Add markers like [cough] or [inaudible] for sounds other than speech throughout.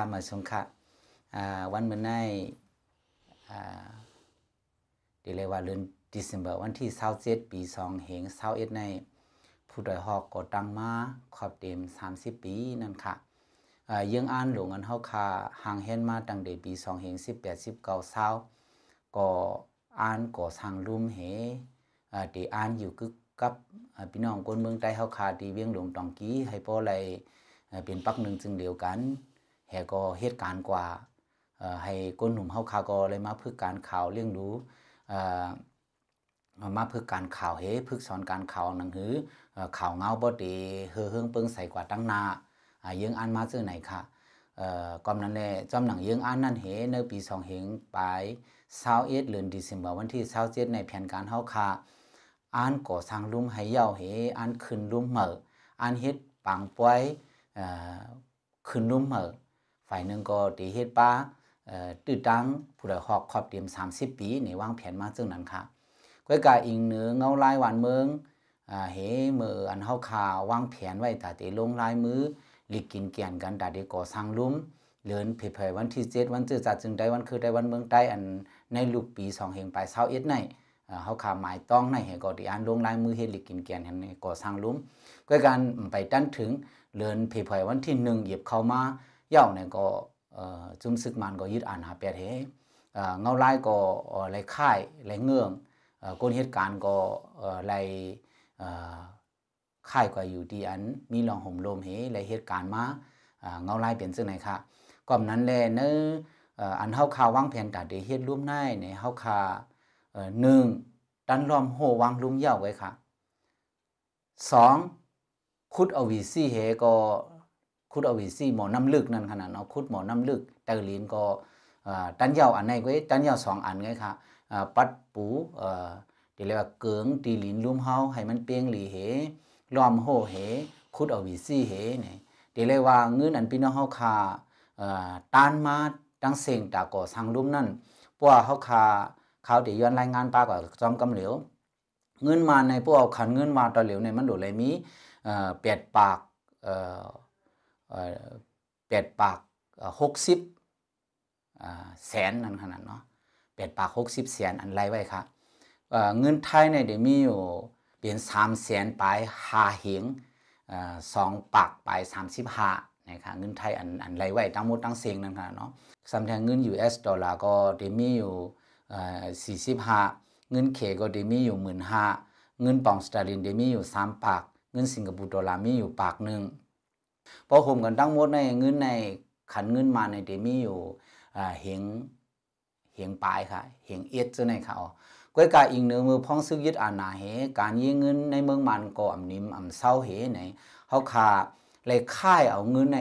ามาสงฆะวันเมื่อไงเดี๋ยวเลยว่าเดือนดิเซมเบอร์วันที่เศร้าเจ็ดปีสองเหงเศร้าเอ็ดใน ผู้ดอยหอกกดตังมาขอบเต็มสามสิบปีนั่นค่ะยังอ่านหลวงอันเฮาคาห่างเห็นมาตั้งแต่ปีสองเหงสิบแปดสิบเก้าเศร้าก็อ่านก่อสร้างลุ่มเหเดี๋ยวอ่านอยู่กึกกับพี่น้องคนเมืองใต้เฮาคาที่เวียงหลวงตองกี้ให้พอไยเป็นปักหนึ่งจึงเดียวกันแหก็เหตุการณ์กว่าให้ก้นหนุ่มเฮาคาก็เลยมาพึกการข่าวเลี้ยงดูมาพึกการข่าวเฮพึกสอนการข่าวหนังหือข่าวเงาบ่ดีเฮือเฮืองเปิงใส่กว่าตั้งนาเยื้องอ่านมาซื้อไหนค่ะก่อนนั้นแหละจอมหนังเยืองอ่านนั่นเฮในปีสองเหงปลายเศร้าเอ็ดเดือนธันวาคมวันที่เศร้าเจ็ดในแผนการเฮาคาอ่านก่อสร้างลุ่มให้เย่าเฮอ่านขึ้นลุ่มเหมออ่านเฮ็ดปังป่วยขึ้นลุ่มเหมอฝ่ายหนึ่งก็ตีเฮ็ดป้าตื้อตังผู้ใดหอกขอบเตรียม 30 ปีในวางแผนมาซึ่งนั้นค่ะก้อยกาอิงเนื้อเงาลายหวานเมืองเฮมืออันเฮาขาวางแผนไว้ตาเตลงลายมือหลีกกินเกียนกันตาเดก่อสร้างลุ่มเลือนเผยเผยวันที่เจ็ดวันจื้อจัดจึงได้วันคือได้วันเมืองใต้อันในลูกปีสองเฮงไปเศ้าเอ็ดในเฮาขาหมายต้องในเฮก็ดีอันลงลายมือเฮ็หลีกกินเกียนอันก่อสร้างลุ่มก้อยการไปตั้นถึงเลือนเผยเผยวันที่หนึ่งเหยียบเข้ามายาวเนี่ยก็จุมซึกมันก็ยึดอ่านหาเปดเฮเงาไล่ก็ไล่ค่ายไล่เงื่องก้นเหตุการณ์ก็ไล่ค่ายกาอยู่ดีอันมีลองห่มลมเฮไล่เหตุการณ์มาเงาไล่เปลี่ยนซึ่งไหนคะก่อนนั้นแลเนื้ออันเฮาคาวางแผนตัดเดเหตุร่วมในในเฮาคาหนึ่งดันรอมโหวางลุมเย่าไว้ค่ะสองคุดอวีซี่เฮก็คุดเอาวิซีหมอน้ำลึกนั่นขนาดเนาะคุดหมอน้ำลึกเตอลินก็ตันยาวอันไหนก็ตันยาวสองอันไงค่ะปัดปูเดี๋ยวเรียกว่าเกิงตีลินลุ่มเฮาให้มันเปียงหลีเหล้อมโหเหคุดเอาวิซี่เหนี่ที่เรียกว่าเงินอันพี่น้องเฮาคาตานมาตั้งเสียงตาก่อสรางลุ่มนั่นพวกเฮาคาเขาเดี๋ยวย้อนรายงานปากว่าจอมกำเหลียวเงินมาในพวกเอาขันเงินมาตอนเหลียวในมันโดดเลยมีเอ่อ8ปากเอ่อแปดปากหกสิบแสนนั่นขนาดเนาะแปดปากหกสิบแสนอันไรไว้ครับเงินไทยเนี่ยเดี๋ยวมีอยู่เปลี่ยนสามแสนปลายหาเหงสองปากปลายสามสิบห้านะครับเงินไทยอันอันไรไว้ตั้งหมดตั้งเสียงนั่นขนาดเนาะสำแทงเงินยูเอสดอลลาร์ก็เดี๋ยวมีอยู่สี่สิบห้าเงินเคก็เดี๋ยวมีอยู่หมื่นห้าเงินปองสตาลินเดี๋ยวมีอยู่สามปากเงินสิงคโปร์ดอลลาร์มีอยู่ปากหนึ่งพอห่มกันทั้งหมดในเงินในขันเงินมาในเดมีอยู่เหียงเหียงปลายค่ะเหียงเอ็ดจะในค่ะอ๋อก้อยกาอิงเนื้อมือพ้องซึกยึดอานาเห การยิงเงินในเมืองมันก็อำนิมอำเศร้าเหในเขาขาเลยค่ายเอาเงินใน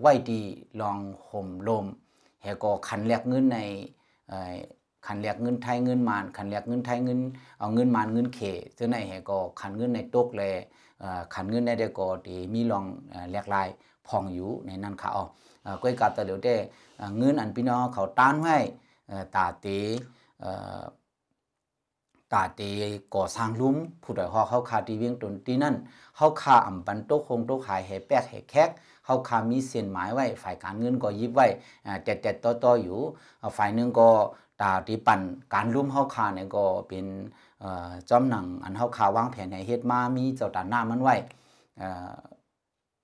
ไหวดีลองห่มลมเหก็ขันแลกเงินในขันแลกเงินไทยเงินมานขันแลกเงินไทยเงิน เอาเงินมานเงินเขเจ้าในเหก็ขันเงินในตกเลยขันเงินในเดกอตีมีลองแหลกลายพองอยู่ในนั้นค่ะอ๋อก้อยกาตะเหลียวได้เงินอันพี่น้องเขาต้านไว้ตาตีตาตีก่อสร้างลุ่มผู้ใดหอเขาคาตีเวียงตนตีนั่นเขาคาอ่ำปันโตคงโตขายแห่แป๊กแห่แคกเขาคามีเส้นหมายไว้ฝ่ายการเงินก็ยิบไว้แดเแ็ดต่อต่ออยู่ฝ่ายหนึ่งก็ตาที่ปั่นการลุ่มเฮาคาเนี่ยก็เป็นจอมหนังอันเฮาคาวางแผนให้เฮ็ดมา มีเจ้าตาหน้ามันไว้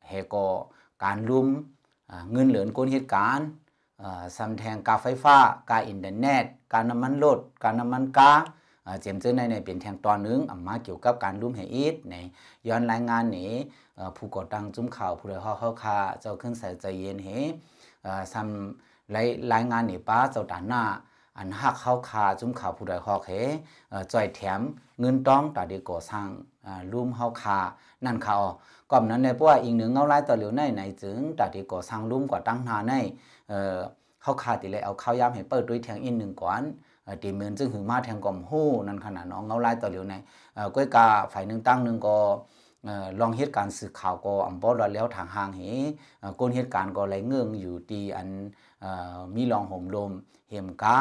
เฮก็การลุ่มเงินเหลือนก้นเหตุการณ์สํแทงกาไฟฟ้า กาอินเทอร์เน็ตการน้ำมันรถการน้ำมันกาเจมเจอในในเป็นแทงตอนนึงอ่ามาเกี่ยวกับการลุ่มเหอีดในย้อนรายงานนี้ผู้ก่อตั้งจุ้มข่าวผู้ใดเฮาเฮาคาเจ้าขึ้นใส่ใจเย็นเฮซ้ำรายงานนี่ป้าเจ้าตาหน้าอันหักเข้าคาจุ่มขาผู้ใดหอกเฮจ่อยแถมเงินต้องต่อดีก่อสร้างรูมเขฮาคานั่นเขาก่อนนั้นในพวกอีกหนึ่งเงาไล่ต่อเหลียวในในจึงต่อดีก่อสร้างรูมกว่าตั้งนาในเอ่อเฮาคาติเลยเอาข้าวยามให้เปิดด้วยแทงอินหนึ่งก่อนตีเมือนจึงหึงมาแทงก่อมหู้นั่นขนาดน้องเงาไล่ต่อเหลียวในเอ่ก้อยกาฝ่ายหนึ่งตั้งหนึ่งก็ลองเหตุการณ์สืบข่าวก็อำบอดแล้วทางห่างเหก้นเหตุการณ์ก็ไหลเงื่องอยู่ตีอันมีลองห่มลมเหี่มกา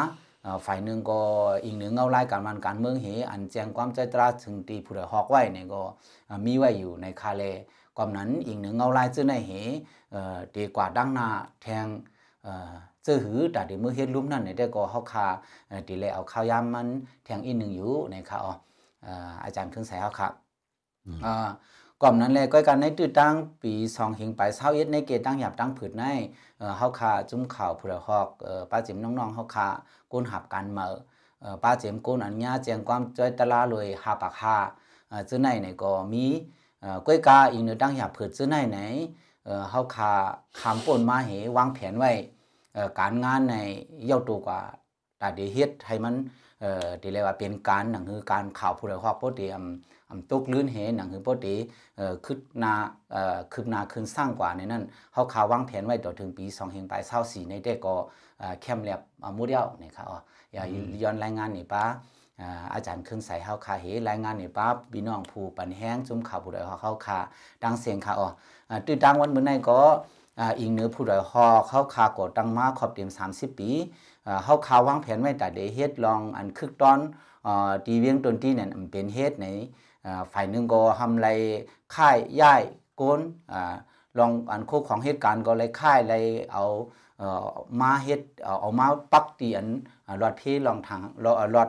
ฝ่ายหนึ่งก็อีกหนึ่งเอาไล่การมันการเมืองเห อันแจ้งความใจตราถึงตีผู้ใดฮอกไว้เนี่ยก็มีไว้อยู่ในคาเลความนั้นอีกหนึ่งเอาไล่จื้อในเหดีกว่าดังนาแทงเจื้อหือแต่เดี๋ยวเมื่อเฮ็ดลุ่มนั่นเนี่ยได้ก็เฮาคาดีเลยเอาข้าวยามมันแทงอีกหนึ่งอยู่ในค่ะอ๋ออาจารย์คถึงใส่เฮาค่ะกล่อมนั้นแลก้อยกันในตื้อตั้งปีสองหิงไปเศร้าเอ็ดในเกตตั้งหยาบตั้งผืดในเฮาคาจุ้มข่าวผู้ละฮอกป้าจิมน้องๆเฮาคากุนหับกันเมาป้าจิมก้นอันญาแจงความจ้อยตะลาเลยหาปากหาซื้อในเนี่ยก็มีก้อยกาอีกหนึ่งตั้งหยาบผืดซื้อในไหนเฮาคาคำปนมาเหวางแผนไว้การงานในเย่าตัวกว่าแต่เดี๋ยเฮ็ดให้มันเดีที่เรียกว่าเป็นการหนังคือการข่าวผู้ละฮอกโปรเตียมอํตกลื่นเหหนังคือโปดีเอคืบนาคืบนาคืนสร้างกว่าในนั้นเฮาขาวางแผนไว้ต่อถึงปีสองเฮงป้าสี4ในเด้ก็แคมแลบหมู่เดียวนีะครับอ๋ออย่าย้อนรายงานนี่ป้า อาจารย์เครื่องใสเฮาคาเหรายงานนี่ป้าบี่น้องผูปันแห้งจุ่มข่าวผู้ใดเฮาเข้าคาดังเสียงค่ะอ๋อตื่นดังวันมื้อในก็อิงเนื้อผู้ใดฮอเข้าคาก่ดตั้งมาขอบเตรียม30 ปีเฮาคาวางแผนไว้แต่เดเฮ็ดลองอันคึกตอนตีเวียงตนที่นั่นเป็นเฮ็ดในฝ่ายหนึ่งก็ทำไรค่ายย่ายโกนลองอันโคของเหตุการณ์ก็เลยค่ายเลยเอามาเฮ็ดเอามาปักตีอันหลอดเพลองทางหลอด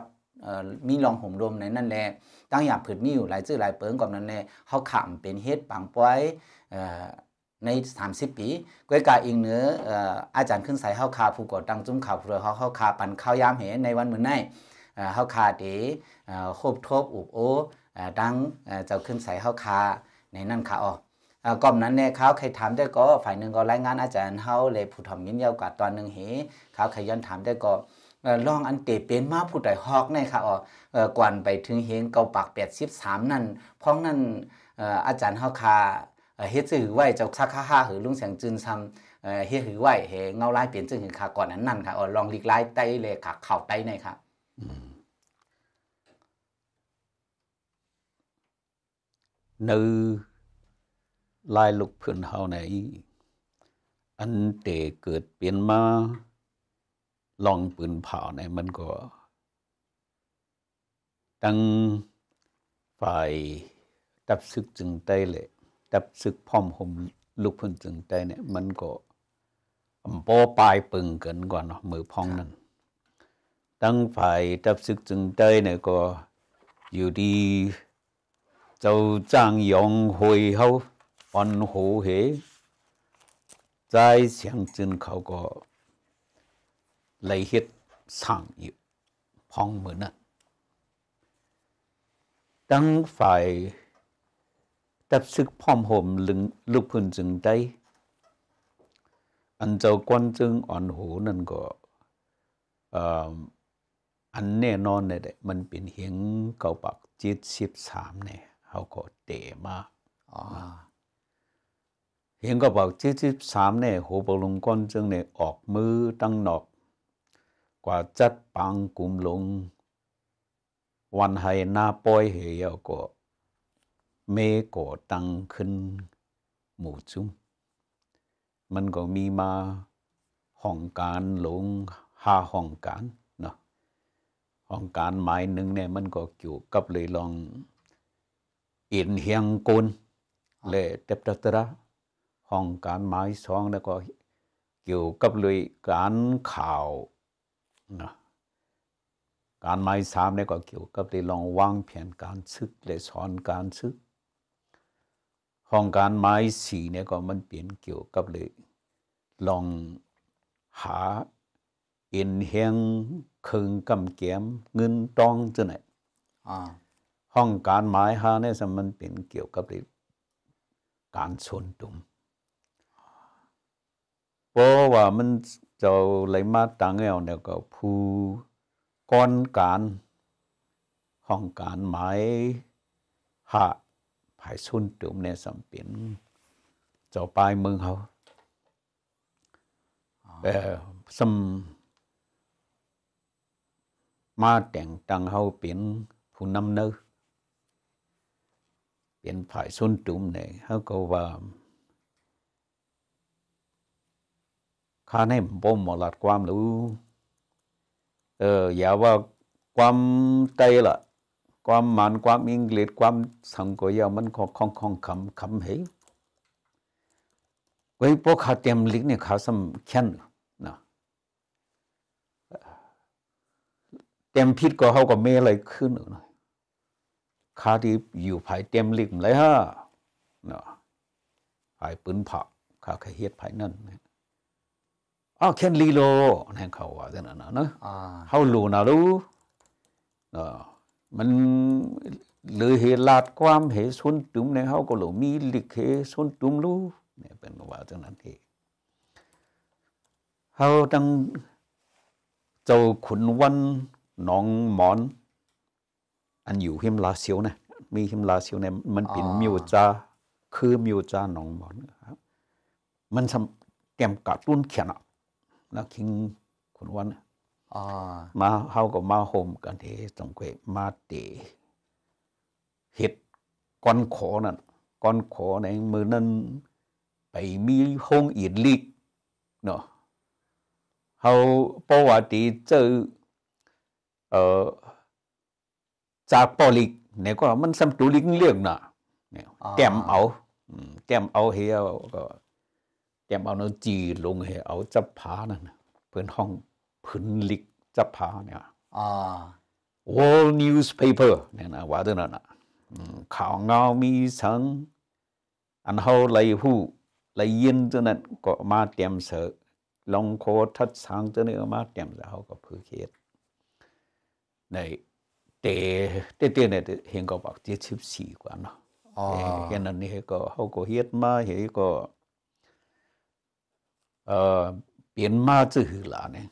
มีลองห่มรวมในนั่นแหละตั้งอย่างผืนมีอยู่หลายชื่อหลายเปิงก่านั้นแหละเขาขำเป็นเฮ็ดปังป้อยใน 30 ปี กวยกาอิงเนื้อ อาจารย์ขึ้นสายเฮาคาผู้ก่อตั้งจุ้มข่าวเรือเฮาเฮาคาปันข้าวยามเห็นในวันมื้อไหนเฮาคาเดคบทบอุบโอดังเจ้าขึ้นใส่เฮาคาในนั่นค่ะอ๋อก่อนนั้นเนี่ยเขาเคยถามได้ก็ฝ่ายหนึ่งก็รายงานอาจารย์เฮาเลยผู้ทอมยิ้เยาวกว่าตอนหนึ่งเหเขาเคยย้อนถามได้ก็ลองอันเตเป็นมาผู้ใดฮอกในค่ะอ๋อกวนไปถึงเฮงเกาปากแปดสิบสามนั่นพ้องนั่นอาจารย์เฮาคาเฮ็ดจื้อไหวเจ้าซักค่าห้าหือลุงเสียงจืนซำเฮ็ดหือไหวเฮเงาลายเปลี่ยนจืงอหือคาก่อนนั้นนั่นค่ะอ๋อลองลีกไล่ไตเลยค่ะเข่าไตในค่ะเนืลลายกพនៅឡាយលុนភឿនហเกิดเปลี่ยนมาลองปืนเผาไหนมันก็ ตั้งฝ่ายตับซึกจึงใจเลยตับซึกพร้อมห่มลูกพื้นจึงใจเนี่ยมันก็อำปอปลายปึงเกินกว่าเนาะมือพองนั่นตั้งฝ่าย ตับซึกจึงใจเนี่ยก็อยู่ดี就张扬会后按和谐，再上進靠個嚟協產業旁門啊！當ฝ่าย ตับซึกพร้อมห่มลึงลูกพื้นจึงได้ อันจ้กวนจึงอ่อนหูนั่นก็อันแน่นอนเนี่ยมันเป็นเหียงเก่าปักจิตสิบสามเนี่ยเาก็เตะมาเห็นก็บอกที่ที่สามเนี่ยหัวบลุงก้นจึงเนี่ยออกมือตั้งหนอก กว่าจัดปังกลุ่มลง วันให้หน้าปอยเหยาก็เมก็ตั้งขึ้นหมู่จุ้มมันก็มีมาห้องการหลงหาห้องการเนาะห้องการหมายหนึ่งเนี่ยมันก็เกี่ยวกับเลยลองอินเฮียงกุนเลเต็บตตระห้องการไม้ซองแล้วก็เกี่ยวกับเลยการข่าวนะการไม้สามเนี่ยก็เกี่ยวกับเลยลองวางแผนการซึกและสอนการซึกห้องการไม้สี่เนี่ยก็มันเปลี่ยนเกี่ยวกับเลยลองหาอินเฮียงคืงกำเกียมเงินตองจะไหนอ่าห้องการหมายหาเนี่ยมันเป็นเกี่ยวกับการชนตุม เพราะว่ามันจะไหลมาตั้งเอวเนี่ยก็ผู้ก่อนการห้องการหมายหาภายชนตุมเนี่ยสัมเป็นจะไปลายเมืองเขาเออสมมาแต่งตั้งเขาเป็นผู้นำเนื้อเป็นผายส้นตุ่มเนี่ยเขาก็ว่าข้าในบ่มหลัดความรู้เอออย่าว่าความใจละความมันความอิงกฤษ ความสังกยามันกอค่อง่องคำคำเหยไว้พวกข้าเตรียมลิกเนี่ยข้าสมแข็งนะเต็มพิษก็เขาก็เมอะไรขึ้นหน่อยคาดีอยู่ภายเต็มลิมเลยฮะเนาะภายปืนผักขาขเฮ็ดภายนั่น อ้าวแคนลีโลนั่นเขาว่าจังนั้นเนาะเฮาลู้นารู้เนาะ มันหรือเหตุลาดความเหตุสุนตุมในเขาก็หลมีลิกเหตุสุนตุมรู้เนี่ยเป็นว่าจังนั้นเอง เฮาตั้งเจ้าขุนวัน หนองหมอนอันอยู่หิมลาเซียวนะมีหิมลาเซียวเนี่ยมันเป็นมิวจา คือมิวจาหนองบอนครับมันทำเตมกัดตุ้นเขียนอ่ะนล้วคิงคุณวันมาเข้ากับมาโฮมกันเถอะสงเวยมาเตะเห็ดก้อนขอ นั่นก้อนขอนในมือนั้นไปมีห้องอีดลิกเนาะเขาปวัติเจอ เอ่อจากปอลิกเนี่ยก็มันซ้ำตูลิกเรื่องน่ะแต้มเอาแต้มเอาเฮียก็แต้มเอาเนื้อจีลงเฮียเอาจับผานั่นเพื่อนห้องพื้นลิกจับผาเนี่ยอ่า wall newspaper เนี่ยนะว่าด้วยนั่นอ่ะข่าวเงามีสังอันเฮาไหลหูไหลเย็นจนนั้นก็มาเตรียมเสอลองโคทัดสังจเนี้มาเตรียมเสอเขาก็เพื่อเขตในเตเตเนี่ยเห็นก็บอกเจ็ดสิบสี่กว่าเนาะเค่นั้นนี้่ก็เขาก็เฮ็ดมาเหฮ้ก็เออเปลียนมาจื้อหลานเนี่ย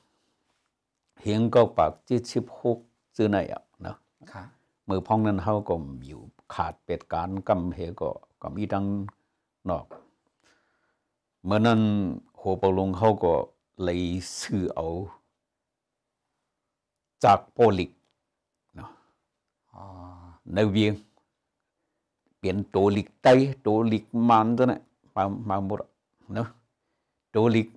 เห็นก็บอกเจ็ดสิบหกจืดไหนอ่ะเนาะมือพ้องนั้นเขาก็อยู่ขาดเป็ดการกำเฮก็กำมีดังนอก เมื่อนั้นโหปลงเขาก็เลยซื้อเอา จากโพลิกនៅវាងเป็นตัวลิกไตตัวลิกมันตัวนั้นมามาหมดเนาะตัวลิก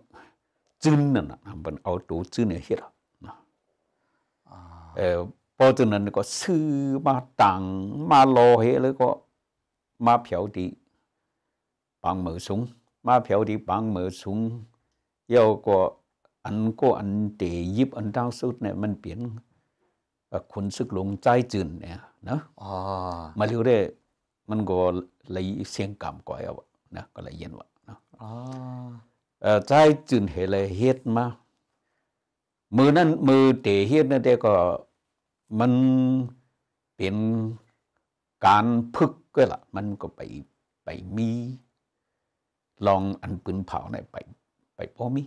จึนนั่นนะมันเอาตัวจึนเนี่ยเฮ็ดนะเออพอจึนนั้นก็ซื้อมาตังมาโลเฮแล้วก็มาเผาดีปังเหมือสูงมาเผาดีปังเหมือสูงแล้วก็อันก็อันเตยิบอันตั้งสุดเนี่ยมันเปลี่ยนคุณสึกลงใจจืนเนี่ยนะมาเรียกได้มันก็เลยเสียงกรรมก่อยเอาเนะ ก็เลยเย็นวะนะใจจืนเหตุเลยเฮ็ดมามือนั้นมือเตะเฮ็ดนั่นเองก็ มันเป็นการพึกก็ละมันก็ไปไปมีลองอันปืนเผาในไปไปพอมี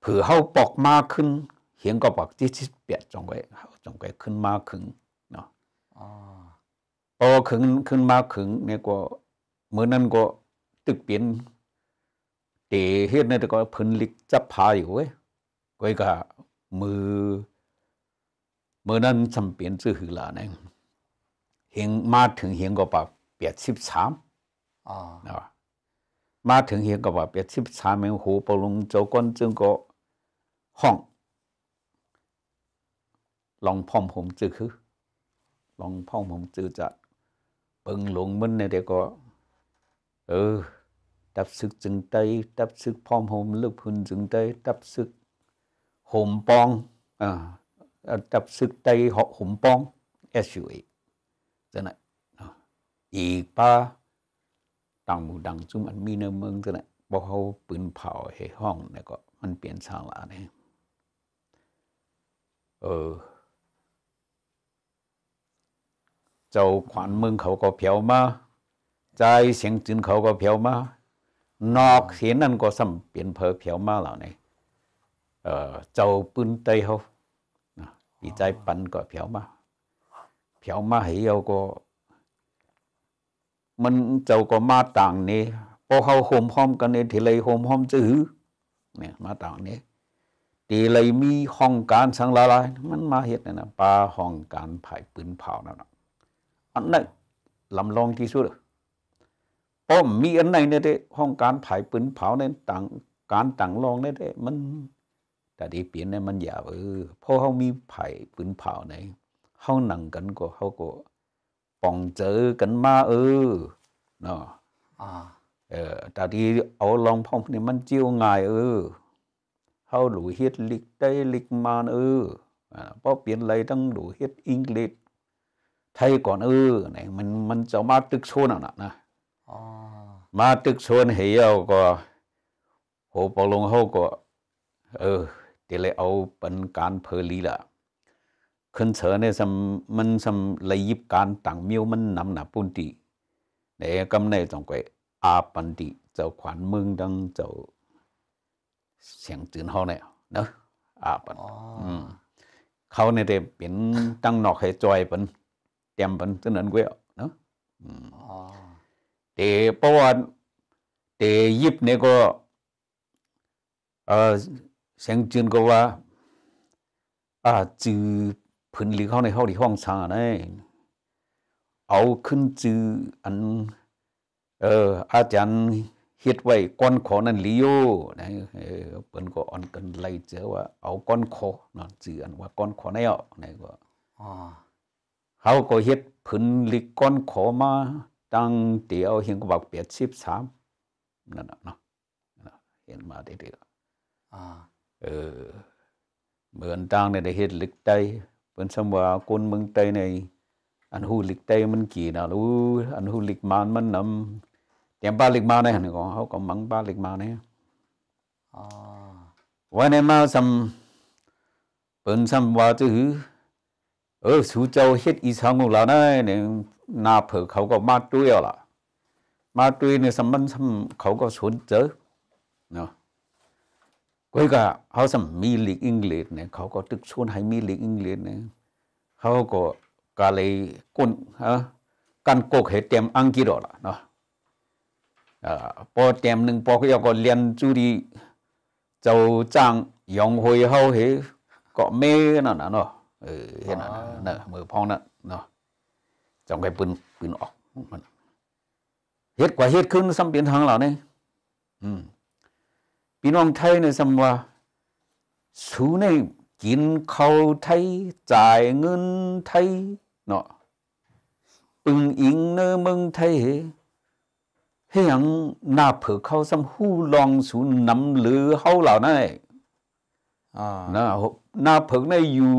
เผื่อเฮาปอกมาขึ้นเหียงก็บอกที่ที่เปียจงไว้จงไว้ขึ้นมาขึงเนาะอ๋อขึงขึ้นมาขึงเนี่ยก็เมื่อนั้นก็ตึกเปลี่ยนเตะเฮ็ดเนี่ยก็พื้นลิกจับพายอยู่เว้ยก็ยก็มือเมื่อนั้นจำเปลี่ยนชื่อหือลานั่งเหียงมาถึงเหียงก็บอกเปียสิบสามเนาะมาถึงเหียงก็บอกเปียสิบสามเอหูปลงเจ้าก้นจึงก็ห้องลองพ่อมผมจือคือลองพ่อมผมจือจะเปิงหลงมันเนี่ยเด็กก็เออดับซึกจึงไตดับซึกพ่อมผมลึกพุ่นจึงไตดับซึกห่มปองอ่าดับซึกใตหอห่มปองเอสยูเอจะไหนอีกป้าต่างหมู่ดังจุ้มอันมีในเมืองจะไหนบอกเขาปืนเผาเหห้องเนี่ยก็มันเปลี่ยนชางละเนี่ยเออเจ้าขวานมืองเขาก็เผียวมา ใจเสียงจืนเขาก็เผียวมา นอกเสียนั่นก็สัมเปลี่ยนเพอเผียวมาเหล่านี้ เจ้าปืนใตเขาปีใจปันก็เผียวมาเผียวมาให้เาก็ มันเจ้าก็มาต่างนี้พอเขาโฮมห้อมกันเนี่ยทีไรโฮมห้อมจื้อเนี่ยมาต่างนี้ทีเลมีห้องการสังลาลายมันมาเห็ดเนี่ยนะปลาห้องการผายปืนเผานั่นนะอันไหนลำลองที่สุดป้อมมีอันไหนเนี่ยได้ห้องการผายปืนเผาในต่างการต่างลองเนี่ยได้มันแต่ที่เปลี่ยนเนี่ยมันยาวเออพราะเขามีผายปืนเผาในห้องหนังกันก็เขาก็ป้องเจอกันมาเออเนาะเออแต่ที่เอาลองพ่อเนี่ยมันเจียวง่าย เออเขาหลูเฮ็ดลิกได้ลิกมาเออเพราะเปลี่ยนอะไรต้องหลูเฮ็ดอังกฤษไทยก่อนเออเนี่ยมันมันจะมาตึกชนอ่ะ นะมาตึกชนเหี้ยวก็โหปลงเขาก็ เออเดี๋ยวเลยเอา เป็นการเพลีละขึ้นเฉยเนี่ยสมมันสมเลยยิบการต่างมิวมันนำหนาปุ่นตีเนี่ยกำเนิดจงกปอาปันติเจ้าขวัญเมืองดังเจ้า เสียงจืนเขาเนี่ยเนาะอาปันเขาเนี่ยเด็เป็นตั้งนอกให้จอยเป็นเต点本只能贵呢，嗯，哦，第八万，第一那个，呃，先进个话，啊，就盆里好呢，好里放茶呢，เียเน่ก็ออเสียงก็ว่าจืื้อนหลีเข้้าาาในนหอองงช่่ีเขึ้นจือ อัน เอออาจารย์เฮ็ดไว้ก้อนขอนั่นลิโยนะเออเปิ้นก็อ่อนกันไล่เจอว่า เอาก้อนขอนั่นจืออันว่าก้อนขอแนวนะก็อ๋อเขาก็เฮ็ดผืนลิกก้อนขอมาตั้งเตียวเห็นก็บอกเปียดสิบสามนั่นเนาะเห็นมาเดียวเออเหมือนตั้งในเฮ็ดลิกไตเป็นสมว่าคนเมืองไตใน อันหูลิกไตมันกี่นะรู้อันหูลิกมานมันนำเตรียมบ้าลิกมาเนี่ยของเขาก็มังบ้าลิกมาเนี่ยวันนี้มาสัมเป็นสัมว่าจะหือเออสูเจ้าเฮ็ดอีสางของเรานะเนี่ยนาเผอเขาก็มาด้วยเอาล่ะมาด้วยเนี่ยสมันสมเขาก็สนเจอเนาะก็ก็เขาสมมีลีกอังกฤษเนี่ยเขาก็ตึกชวนให้มีลีกอังกฤษเนี่ยเขาก็กาเลยก้นฮะกันโกกเหตุเต็มอังกฤษล่ะเนาะอ่าพอเต็มหนึ่งพอก็ยก็เรียนจุดีเจ้าจ้างยองหวยเขาเหก็เม่นั่นน่ะเนาะเออเห็นน่ะเนอะมือพองน่ะเนาะจังไกปืนปืนออกมันเฮ็ดกว่าเฮ็ดขึ้นซ้ำเปลี่ยนทางเหล่านี้อืมพี่น้องไทยในสมว่าสูในกินข้าวไทยจ่ายเงินไทยเนาะปึงอิงเนเมืองไทยเฮียงหน้าเผือเข้าซ้ำหู้ลองสูน้ำหรือเฮาเหล่านั้นอ่าหน้าเผือในอยู่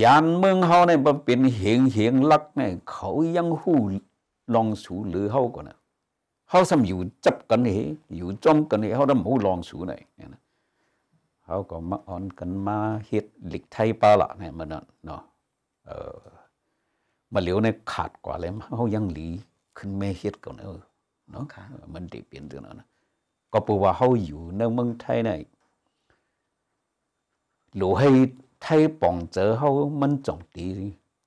ยานเมืองเฮาเนี่ยมันเป็นเหงเหงลักเนี่ยเขายังหู้ลองสูหรือเฮาก่อนนะเฮาซ้ำอยู่จับกันเหอยู่จอมกันเหเฮาดำหูลองสูไหนเนี่ยนะเฮาก็มาอ่อนกันมาเฮ็ดหลิกไทยปลาละเนี่ยมันเนาะเนออมาเหลียวในขาดกว่าเลยเฮายังหลีขึ้นแม่เฮ็ดก่อนเออเนาะมันได้เปลี่ยนตัวเนาะก็ปูว่าเฮาอยู่ในเมืองไทยเนี่ยหลูให้ไทยป่องเจอเขามันจงตี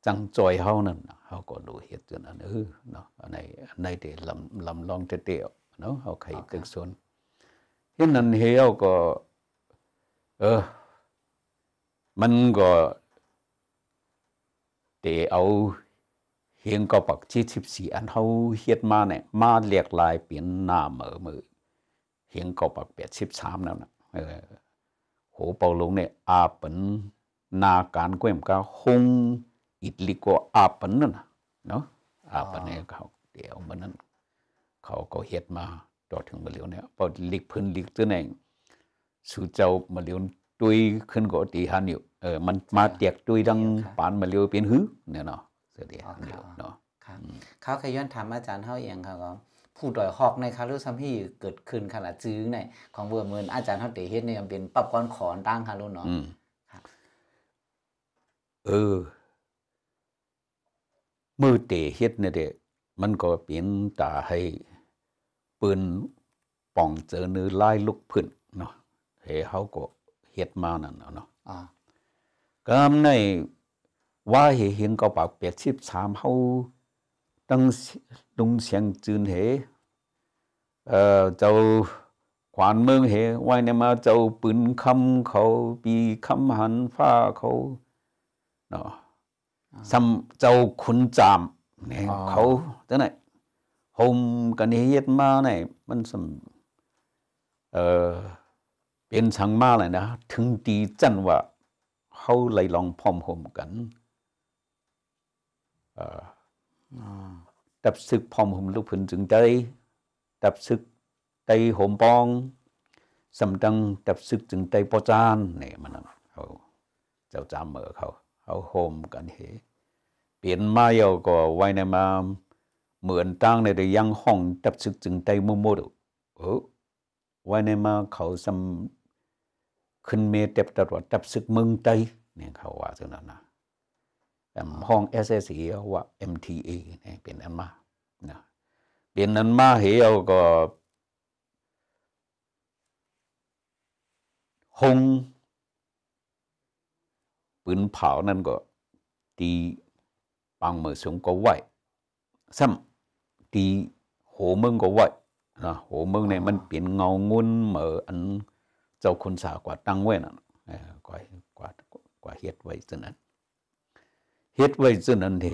จังจอยเขานั่นเขาก็ดูเหตุจนอันเออเนาะในในเดลำลำลองเตีวเนาะเขาไขเตึกส่วนเห็นนั่นเฮียวก็เออ มันก็เตะเอาเฮียงก็ปักชี้สิบสี่อันเขาเฮ็ดมาเนี่ยมาเรียกลายเปลี่ยนหน้าเหมือมือเฮียงก็ปักเปียดสิบสามแล้วนะเออโหเปาลงเนี่ยอาเป็นนาการก็เอ็มก็หงอิตลิโกอาปันนั่นนะอาปันเนี่ยเขาเดี๋ยวมันนั้นเขาก็เฮ็ดมาจอดถึงมาเลียวเนี่ยพอลิกพื้นลิกตัวไหนสู่เจ้ามาเลียวตุยขึ้นก็ตีหันอยู่เออมันมาเตียกตุยดังปานมาเลียวเป็นหื้อเนี่ยเนาะเสียเดียวเนาะเขาเคยย้อนถามอาจารย์เท่าเองเขาก็ผู้ดอยหอกในคารุซัมพี่เกิดขึ้นขนาดจื้อในของเวอร์เมินอาจารย์เท่าเตเฮ็ดเนี่ยเป็นปรับก้อนขอนตั้งคารุเนาะเออมือเตะเฮ็ดเนี่ยเด็มันก็เปลี่ยนตาให้ ปืนป่องเจอเนื้อไล่ลุกพื้นเนาะเฮเขาก็เฮ็ดมานั่นเนาะก็ในว่าเหเห็นก็ปากเปียกชิบสามเขาตั้งดุงเสียงจืนเหเอ่อเจ้าขวานเมืองเห ไว้ในมาเจ้าปืนคำเขาปีคำหันฟ้าเขาเนาะซัมเจ้าขุนจามเนี่ยเขาตังไหนโฮมกันเฮ็ดมาไหนมันสัมเออเป็นสังมาเลยนะถึงตีจันว่า เขาเลยลองพอมโฮมกันเออดับซึกพอมโฮมลูกพื้นจึงใจ้ดับซึกใจ้โฮมปองสำดังดับซึกจึงใจปอจานเนี่ยมันเอาเจ้าจามเมอเขาเอาโฮมกันเหเปลี่ยนมาเยาก็ไว้ในมา เหมือนตั้งในแต่ยังห้องตับซึกจึงใจมัมโวดเออไว้ในมาเขาซำขึ้นเมเต็บตลอดตับซึกมึงใจเนี่ยเขาว่าถึงนั้นนะห้องเอสเอสีเว่า MTA เนี่ยเปลี่ยนอันมานะเปลี่ยนอันมาเหยอาก็หงปืนเผานั่นก็ตีปังเมือสงก็ไหวซ้ำตีโหเมืองก็ไหวนะโหเมืองเนี่ยมันเปลี่ยนเงางุนเหมืออันเจ้าคุณสากว่าตั้งไว้น่ะกว่ากว่ากว่าเฮ็ดไว้ซะนั้นเฮ็ดไว้ซะนั้นเถ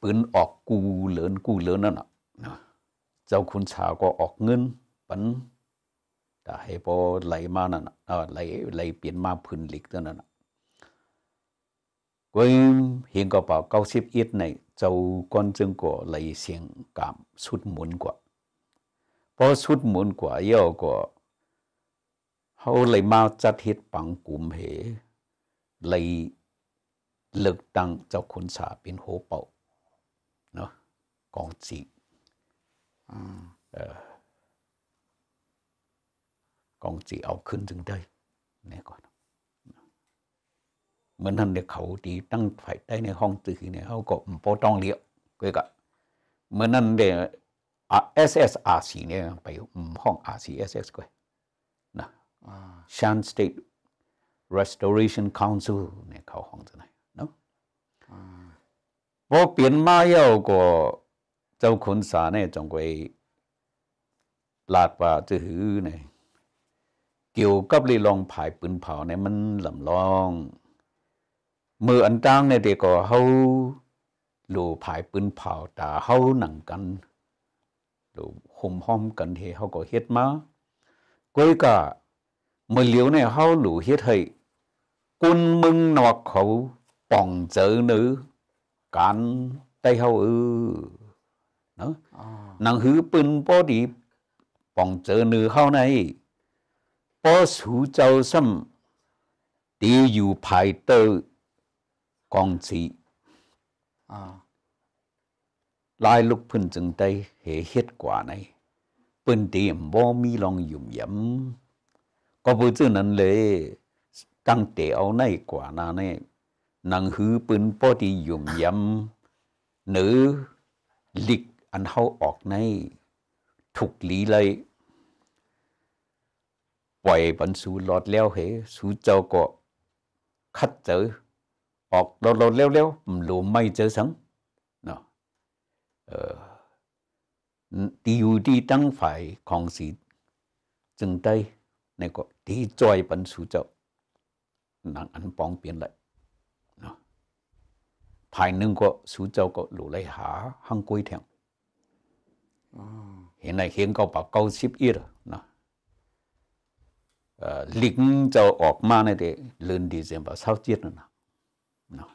ปืนออกกูเหลินกูเหลินนั่นน่ะเจ้าคุณสาก็ออกเงินปันตาให้พอไหลมานั่นเออไหลไหลเปลี่ยนมาพื้นหลิกตัวนั้นก็เห็นก็เป่าเก้าสิบเอ็ดในเจ้าก้อนจึงก็ไหลเสียงกามสุดหมุนกว่าพอสุดหมุนกว่าเย่อก็เขาไหลมาจัดเฮตุปังกลุ่มเหไหลเลิกตั้งเจ้าคุณสาเป็นโหเป่าเนาะกองจีเออ ông chỉ ao khấn dừng đây nè con mình thằng để khẩu thì tăng phải đây này không từ khi này không có bỏ trong liệu quê cả mình thằng để SSRC này phải không RCSS quê nè Shan State Restoration Council này khẩu không từ này đó vô biến ma yêu của châu khốn xã này trong quê lạt và chữ này เกี่ยวกับลีลองผายปืนเผาในมันลำลองมืออันตั้งในเด็กก็เฮาหลูผายปืนเผาตาเฮาหนังกันหลูห่มห้อมกันเทเฮาก็เฮ็ดมาก้อยกะมือเลี้ยวในเฮาหลูเฮ็ดให้กุนมึงนอกเขาป่องเจอเนือกันไต้เฮาเออเนาะนางหือปืนป้อดีป่องเจอเนื้อเฮาในปสุเจ้าสมตีอยู่ภายเตอกองสี่ลายลุกพื้นจึงใจเหตุเหตุกว่าในปืนเตียมบ่มีลองยุ่มยำก็ไปเจอานั่นเลยตั้งเตี่ยวในกว่านัในนังหื้อปืนป้อที่ยุ่มยำหรือลิกอันเท่าออกใน ถูกหลีเลย่อยบรรสูหลอดแล้วเหสูเจ้าก็คัดเจอออกหลอดหลอดเร็วๆหลูไม่เจอสังเนาะเออตีอยู่ที่ตั้งฝ่ายของสีจึงได้ในก็ทีจอยบรรสูเจ้าหนังอันปองเปลี่ยนเลยภายหนึ่งก็สูเจ้าก็หลดไลหาหังกุ้ยแทงเห็นไหนเห็นเก็าปากเก้าสิบอีดเนะลิงจะออกมาในเดเลือนดีเซมเบอร์เศร้าเจ็ดนั่นนะเนาะ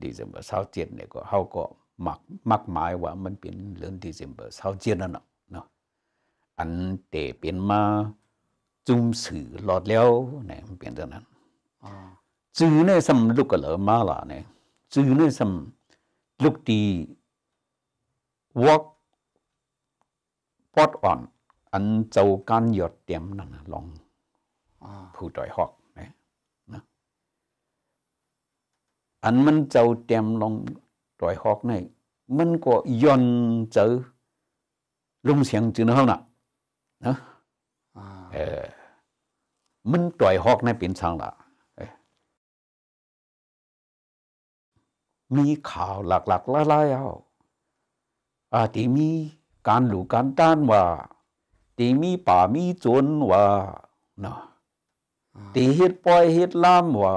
ดีเซมเบอร์เศร้าเจ็ดเนี่ยก็เขาก็มักมักหมายว่ามันเป็นเลือนดีเซมเบอร์เศร้าเจ็ดนั่นเนาะอันเตเป็นมาจุ่มสื่อหลอดแล้วเนี่ยมันเป็นเท่านั้นจื้อเนี่ยสำลุกกะเหลอมาล่ะเนี่ยจื้อเนี่ยสำลุกดีวอกปอดอ่อนอันเจ้าการหยดเต็มนั่นลองผู้ต่อยหอกนะอันมันเจ้าเต็มลงต่อยหอกนี่มันก็ย่อนเจอลงเสียงจือเฮาน่ะนะเออมันต่อยหอกในเป็นทางละมีข่าวหลักๆหลายเอาอาที่มีการหลูการต้านว่า ที่มีป่ามีจนว่าเนาะตีฮิดปอยฮิดล่ามว่า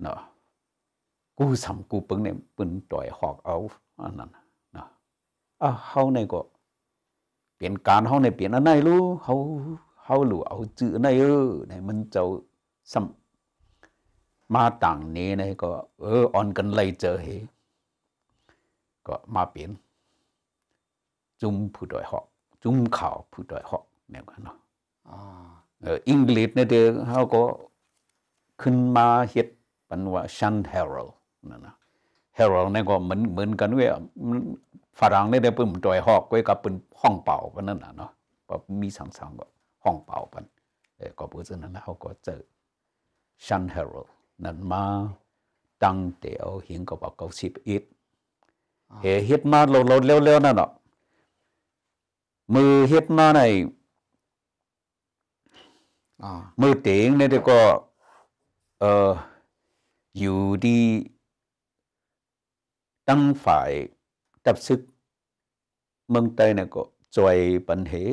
เนาะกูสำกูปึงเนี่ยปึนต่อยหอก เอาอันนั้นเนาะอ่ะเฮาในก็เปลี่ยนการเฮาในเปลี่ยนอันไหนรู้เฮาเฮาหลู่เอาจื้อในเออในมันเจ้าสำมาต่างนี้นะก็ เออออนกันเลยเจอเฮก็มาเปลี่ยนจุ่มผู้ดอยหอกจุ่มข่าวผู้ดอยหอกแนวกันเนาะอังกฤษเนี่ยเดี๋ยวเขาก็ขึ้นมาเฮ็ดปันว่าชันเฮโรลนั่นนะเฮโรลเนี่ยก็เหมือนเหมือนกันเว้ยฝรั่งเนี่ยเดเป็นมจอยหอกไว้กับเป็นห้องเป่าปันนั่นน่ะเนาะมีสังสังก็ห้องเป่าปันเออก็เพราะฉะนั้นเขาก็เจอชันเฮโรลนั่นมาตั้งแต่เอาหิงก็บอกเก้าสิบอิดเฮ็ดมาเราเราเร็วๆนั่นเนาะมือเฮ็ดมาในมือเตียงเนี่ยก็ เอออยู่ดี ตั้งฝ่ายตับซึกเมืองไต้เนี่ยก็จอยปัญหา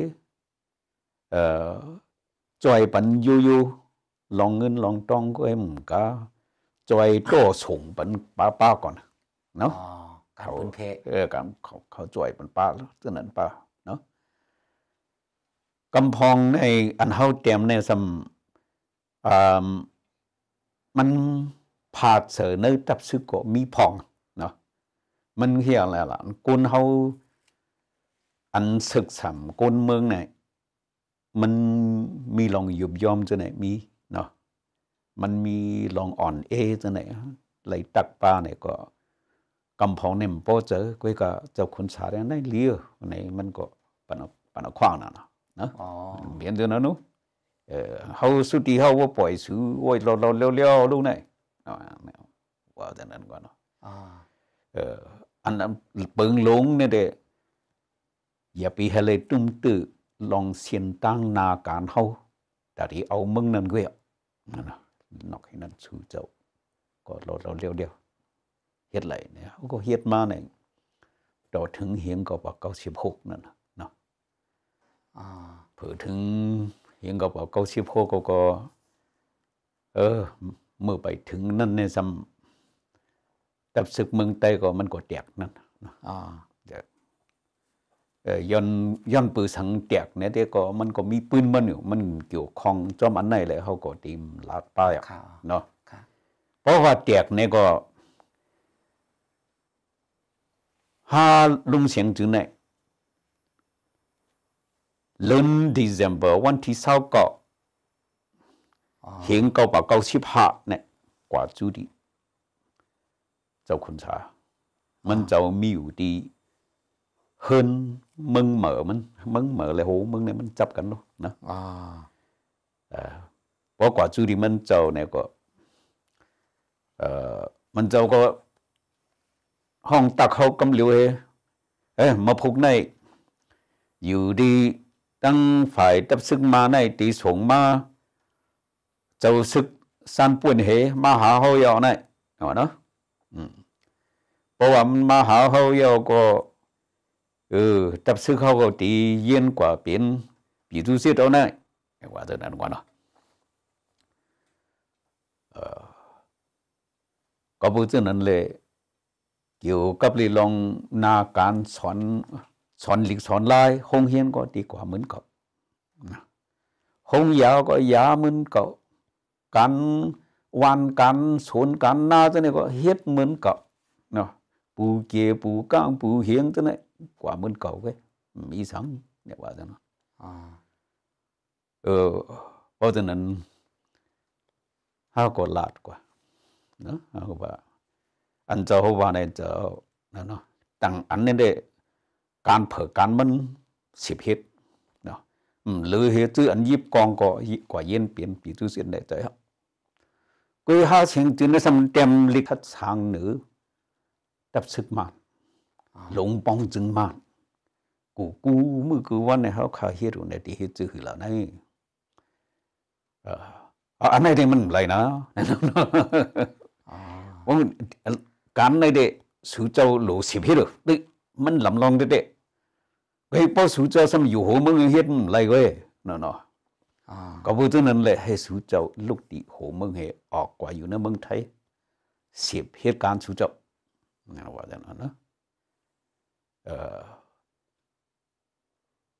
เออจอยปัญยูยูลองเงินลองตองก็เอ็มกาจอยโตส่งปัญป้าป้าก่อนเนาะเขาเออเขาเขาจอยปัญป้าแล้วตัวนั้นป้ากำพองในอันเฮาเตรียมในสํมันผาดเสอเนื้อตับซึกโกมีพอง เนาะ มันเฮียอะไรล่ะกุนเฮาอันศึกสำกุนเมืองไหนมันมีลองหยุบยอมจะไหนมี เนาะ มันมีลองอ่อนเอจะไหนไหลตักปลาเนี่ยก็กำพองเนี่ยมันโปเจอก็จะคุณสาเรียนได้เลี้ยวในมันก็ปนปนขว้างน่ะเนาะ đó miễn cho nó nú su ờ, tí hầu wo su wo lo lo leo leo luôn này wow thế nên quá nó ờ. Ờ, anh làm bưng luôn nên để giờ dạ, bị hệ lệ tung tự lòng xiên tăng na cản hầu đã đi ao mưng nên quẹo nó cái nên su chậu có lo lo leo leo hết lại nè không có hết mà này đó thứng hiến có bà cao xịp hụt nữa เผื่อถึงยังก็บอกเกาชิพโก็ก็เออเมื่อไปถึงนั่นเนี่ยซ้ำตับศึกเมืองไต้ก็มันก็แตกนั่นอ่าย้อนย้อนปืนสังเตียกเนี่ยเด็กก็มันก็มีปืนมันอยู่มันเกี่ยวข้องจอมอันไหนเลยเขาก็ตีมลาดป้ายเนาะเพราะว่าเตียกเนี่ยก็ฮาลุงเสียงจึงเนี่ย lớn December วันที่เศร้าก็เห็นก็บอกเก้าสิบห้าเนี่ยกว่าจุดีเจ้าคุณชามันจะมีอยู่ดีเฮินมึงเหม่อมันมึงเหม่อเลยโหมึงเนี่ยมันจับกันเนาะนะเพราะกว่าจุดีมันเจ้าเนี่ยก็เออมันเจ้าก็ ห้องตักเขากำเหลียวเอ้มาพุกในอยู่ดี đang phải tập sức ma này tí xuống ma châu sức san buồn hế ma há hô yếu này đó đó bộ ấm ma há hô yếu có ừ tập sức hô có tí yên quả biến bị thu xếp đó này quả thật là quả nó có bố chân lệ kiểu cấp lý long na can xoắn sọn lịch sọn lai hôn hiên có tí quả mến cậu hôn giáo có giá mến cậu cắn quan cắn xuống cắn na thế này có hết mến cậu nó bù kia bù cang bù hiên thế này quả mến cậu cái mỹ sáng để quả thế nó à. ờ bao giờ nên hao có lạt quá nó hao có bà ăn cho cho nó tăng ăn lên đấy การเผอการมันสิบเฮ็ดเนาะหรือเฮ็ดจื้ออันยิบกองก็กว่าเย็นเปลี่ยนปีจื้อเสียนได้ใจครับกูห้าเสียงจื้อในสำเต็มลิขัดสางหนือดับสึกมานหลงปองจึงมานกูกูมือกูวันในเขาขาเฮ็ดอยู่ในที่เฮ็ดจื้อหือเหล่านั้นเอออันไหนได้มันไรนะว่าการในเดสือเจ้าหลูสิบเฮ็ดหรือมันลำลองเด็ดเฮ้พปอสูเจ้าสมอยู่หัวมึงเฮ็ดไรเว้ยเนาะเนาะก็พูดถึงนั้นเลยให้สูเจ้าลูกติหัวมึงเฮออกกว่าอยู่ในเมืองไทยเสียบเหตุการณ์สูเจ้างั้นว่าจังนั่นนะเออ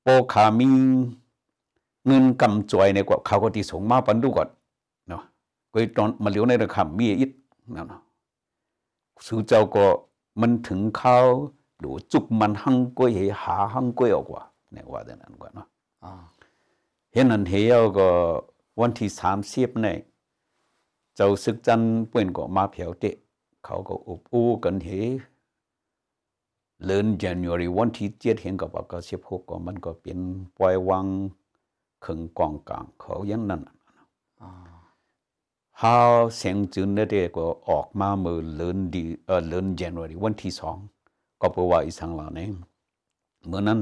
โอขามีเงินกำจวยในกว่าเขาก็ตีสงมาปันดูก่อนเนาะก็ตอนมาเหลียวในระคำมีอิดเนาะสูเจ้าก็มันถึงเขา đủ chục màn hăng quay hì hạ hăng quay ở quả này quả thế này quả nó hiện nay hì ở có vấn thị sám xếp này cháu sức chân bên của ma phiếu tệ เขาก็อุบอู้กันเหเลื่อน January วันที่เจ็ดเห็นกับว่าก็สิบหกก็มันก็เป็นปล่อยวางขึงกองกลางเขาอย่างนั้นฮาวเสียงจืนเนี่ยก็ออกมาเมื่อเลื่อนดีเออเลื่อน January วันที่สองก็ปว่าอีสังเหล่านี้เมื่อนั้น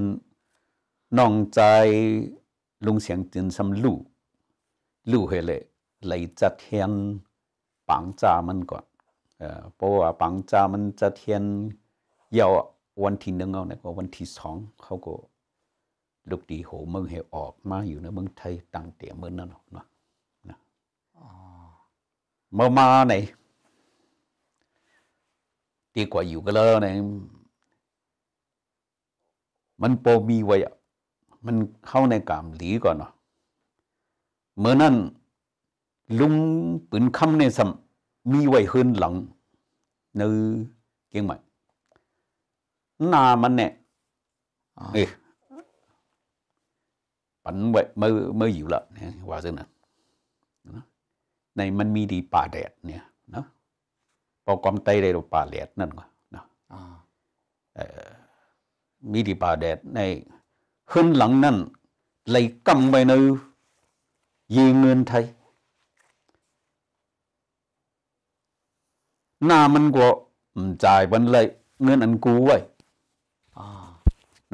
น้องใจลุงเสียงจินสำลู่ลู่เฮเลยเลยจะเทียนปังจามันก่อนเออเพราะว่าปังจามันจะเทียนยาววันที่หนึ่งเอาเนี่ยวันที่สองเขาก็ลูกดีโหเมืองเฮออกมา อยู่ในเมืองไทยตั้งแต่เมื่อนั้นเนาะนะเมื่อมาไหนดีกว่าอยู่ก็แล้วเนี่ยมันโปมีไว้ มันเข้าในกามหลีก่อนเนาะ เมื่อนั้น ลุงปืนคำในสัมมีไว้ขึืนหลังในเกียงใหม่นามันเนี่ย เออปันไว้เมื่อเมื่ออยู่ละเนี่ยว่าซึ่งนั้นในมันมีดีป่าแดด เนี่ยเนาะปอกความไต้ลูป่าแดดนั่นกนเนาะมีดีป่าแดดในขึ้นหลังนั่นไหลกำไปนูยีเงินไทยหน้ามันก็มันจ่ายบันเลยเงินอันกูไว้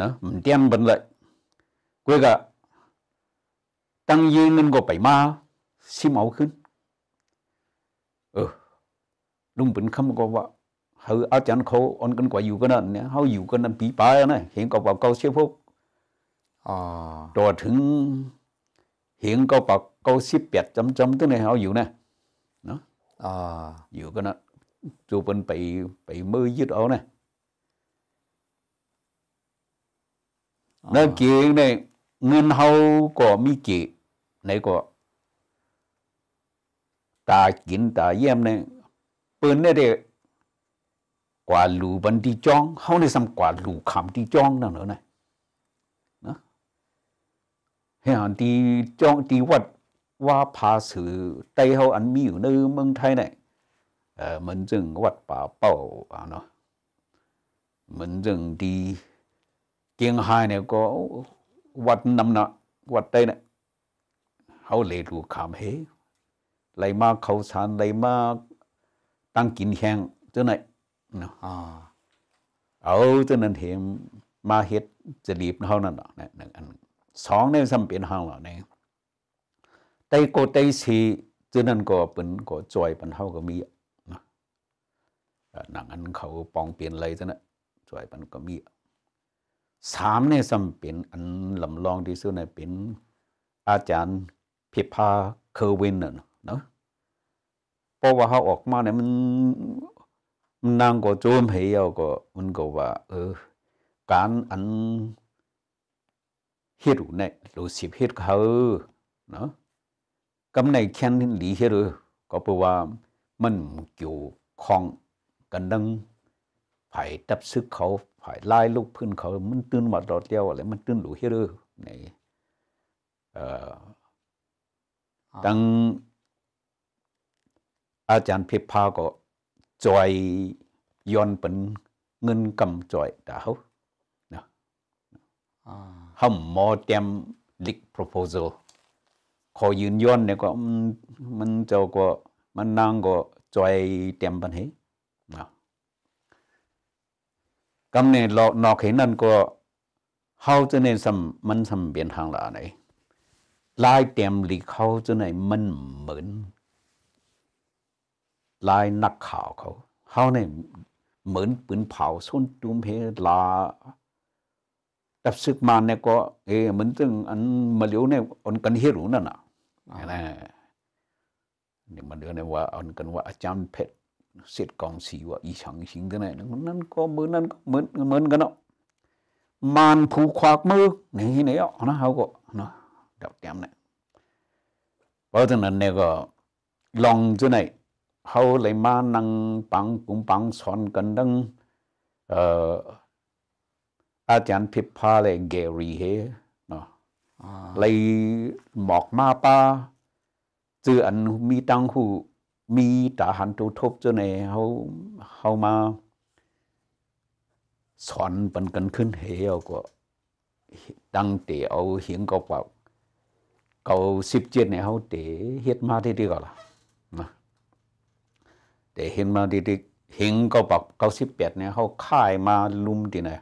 นะมันเตรียมบันเลยกูก็ตั้งยืมเงินก็ไปมาชิมเอาขึ้นเออลุงเป็นคำก็ว่า hư ở chân khô on cân quả dù cái hao dù cái nền bí này hiện có vào câu siêu phúc à. rồi ถึง hiện có vào câu siêu bẹt chấm chấm tức này hao dù nè nó dù cái nền dù bên bị bị mưa dứt ổ nè à. nó kiện này ngân hầu của mi chị này của ta kín ta em này bên này để กว่าหลูบันดีจ้องเขาในซ้ำกว่าหลูคำดีจ้องนั่นเหรอนะนะเฮ้ยดีจ้องดีวัดว่าภาสือไต้เขาอันมีอยู่ในเมืองไทยเนี่ยเออมอนจึงวัดป่าเป้าอ่ะเนาะเหมือนจึงดีเกียงไฮเนี่ยก็วัดนำหนักวัดได้เนี่ยเขาเลยลูคำเฮไรมาเขาสารไรมาตั้งกินแห้งเจ้าไหนเนาะเอาตัวนั้นเห็นมาเฮ็ดจะดีบเท่านั้นเนาะหนึ่งอันสองในสัมเปลนห้างเหล่านี้ไตโกไตสีตัวนั้นก็เป็นก็จอยปันเท่าก็มีนะหนังอันเขาปองเปลี่ยนเลยจ้ะนะจอยปันก็มีสามในสัมเป็นอันลำลองที่สุดในเป็นอาจารย์พิพาเคอร์วินเนาะเพราะว่าเขาออกมาเนี่ยมันมันนางก็จมเหีเยาก็มันก็ว่าเออ การอันเฮ็ดเนี่ยลูสิบเฮ็ดเขาเนาะกำในแค้นหลีเฮ็ดก็แปลว่า มันเกี่ยวข้องกันดังไผ่ตับซึกเขาผ่ไล่ลูกพื้นเขา มันตื่นมาดอดเดียวอะไรมันตื่นหลูเฮ็ดในเอ่อตั้งอาจารย์เพิพาก็ chọi yon bẩn ngân cầm chọi đã hấu à. hầm mò tem lịch proposal khó yun yon này có mình cho có mình năng có chọi đem bẩn hết cầm này lọ nọ khí năn có hao cho nên sầm mình sầm biến hàng là này lai đem lịch hao cho này mình mượn ลายนักข่าวเขา เขาเนี่ยเหมือนปืนเผาส้นตุ้มเพลาตับซึกมาเนี่ยก็เออเหมือนตึง อันมาเลียวเนี่ยอันกันเฮรูนั่นน่ะนะ นี่มาเดือนว่าอันกันว่า อาจารย์เพชรเสร็จกองสีว่าอีชังชิงตัวไหนนั่นก็เหมือนนั่นก็เหมือนเหมือนกันเนาะมานผูกขวากมือไหนไหนอ่ะนะเขาก็เนาะดับเต็มเนี่ยเพราะฉะนั้นเนี่ยก็ลองตัวไหนเขาเลยมานั่งปังกุมปังสอนกันดังอาจารย์พิพาเลยเกรีเฮเนาะเลยหมอกมาป้าจืออันมีตังหู มีตาหันตูทบเจ้าเนเขาเขามาสอนปันกันขึ้นเหวก็ดังเตะเอาเหียงกเก่าเก่าสิบเจ็ดเนี่ยเขาเตะเฮ็ดมาที่ดีก่ล่ะแต่เห็นมาดีๆีหิงก็บอกเก้าสิบแปดเนี่ยเขาค่ายมาลุมดีนะ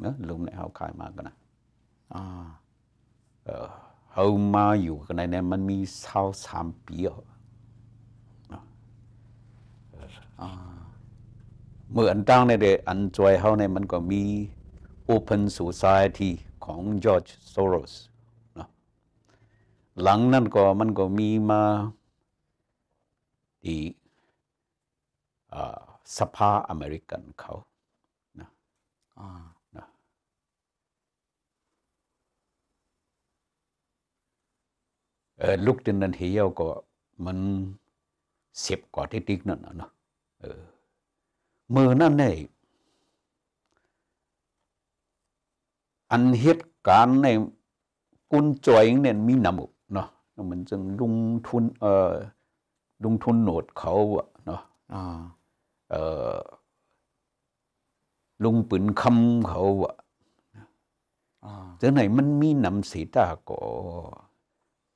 เนอะลุมเนี่ยเขาค่ายมากันนะอ่าเออเขามาอยู่กันในเนี่ยมันมีสาวสามปีอ่ะเมื่ออันตั้งในเดอันจวยเขาในมันก็มี Open Society ของจอร์จโซโรสนะหลังนั้นก็มันก็มีมา ที่สภาอเมริกันเขานะนะลูกจินนันเฮียก็มันเสียบกอดที่ติ๊กนั่นนะเออมือนั่นเนี่อันเหตุการณ์ในกุญจอยเนี่ยมีนำอุเนาะ มันจึงลงทุนเอ่อลงทุนโหนดเขาเนาะลุงปืนคำเขาอะจังไหนมันมีนำสีตาก่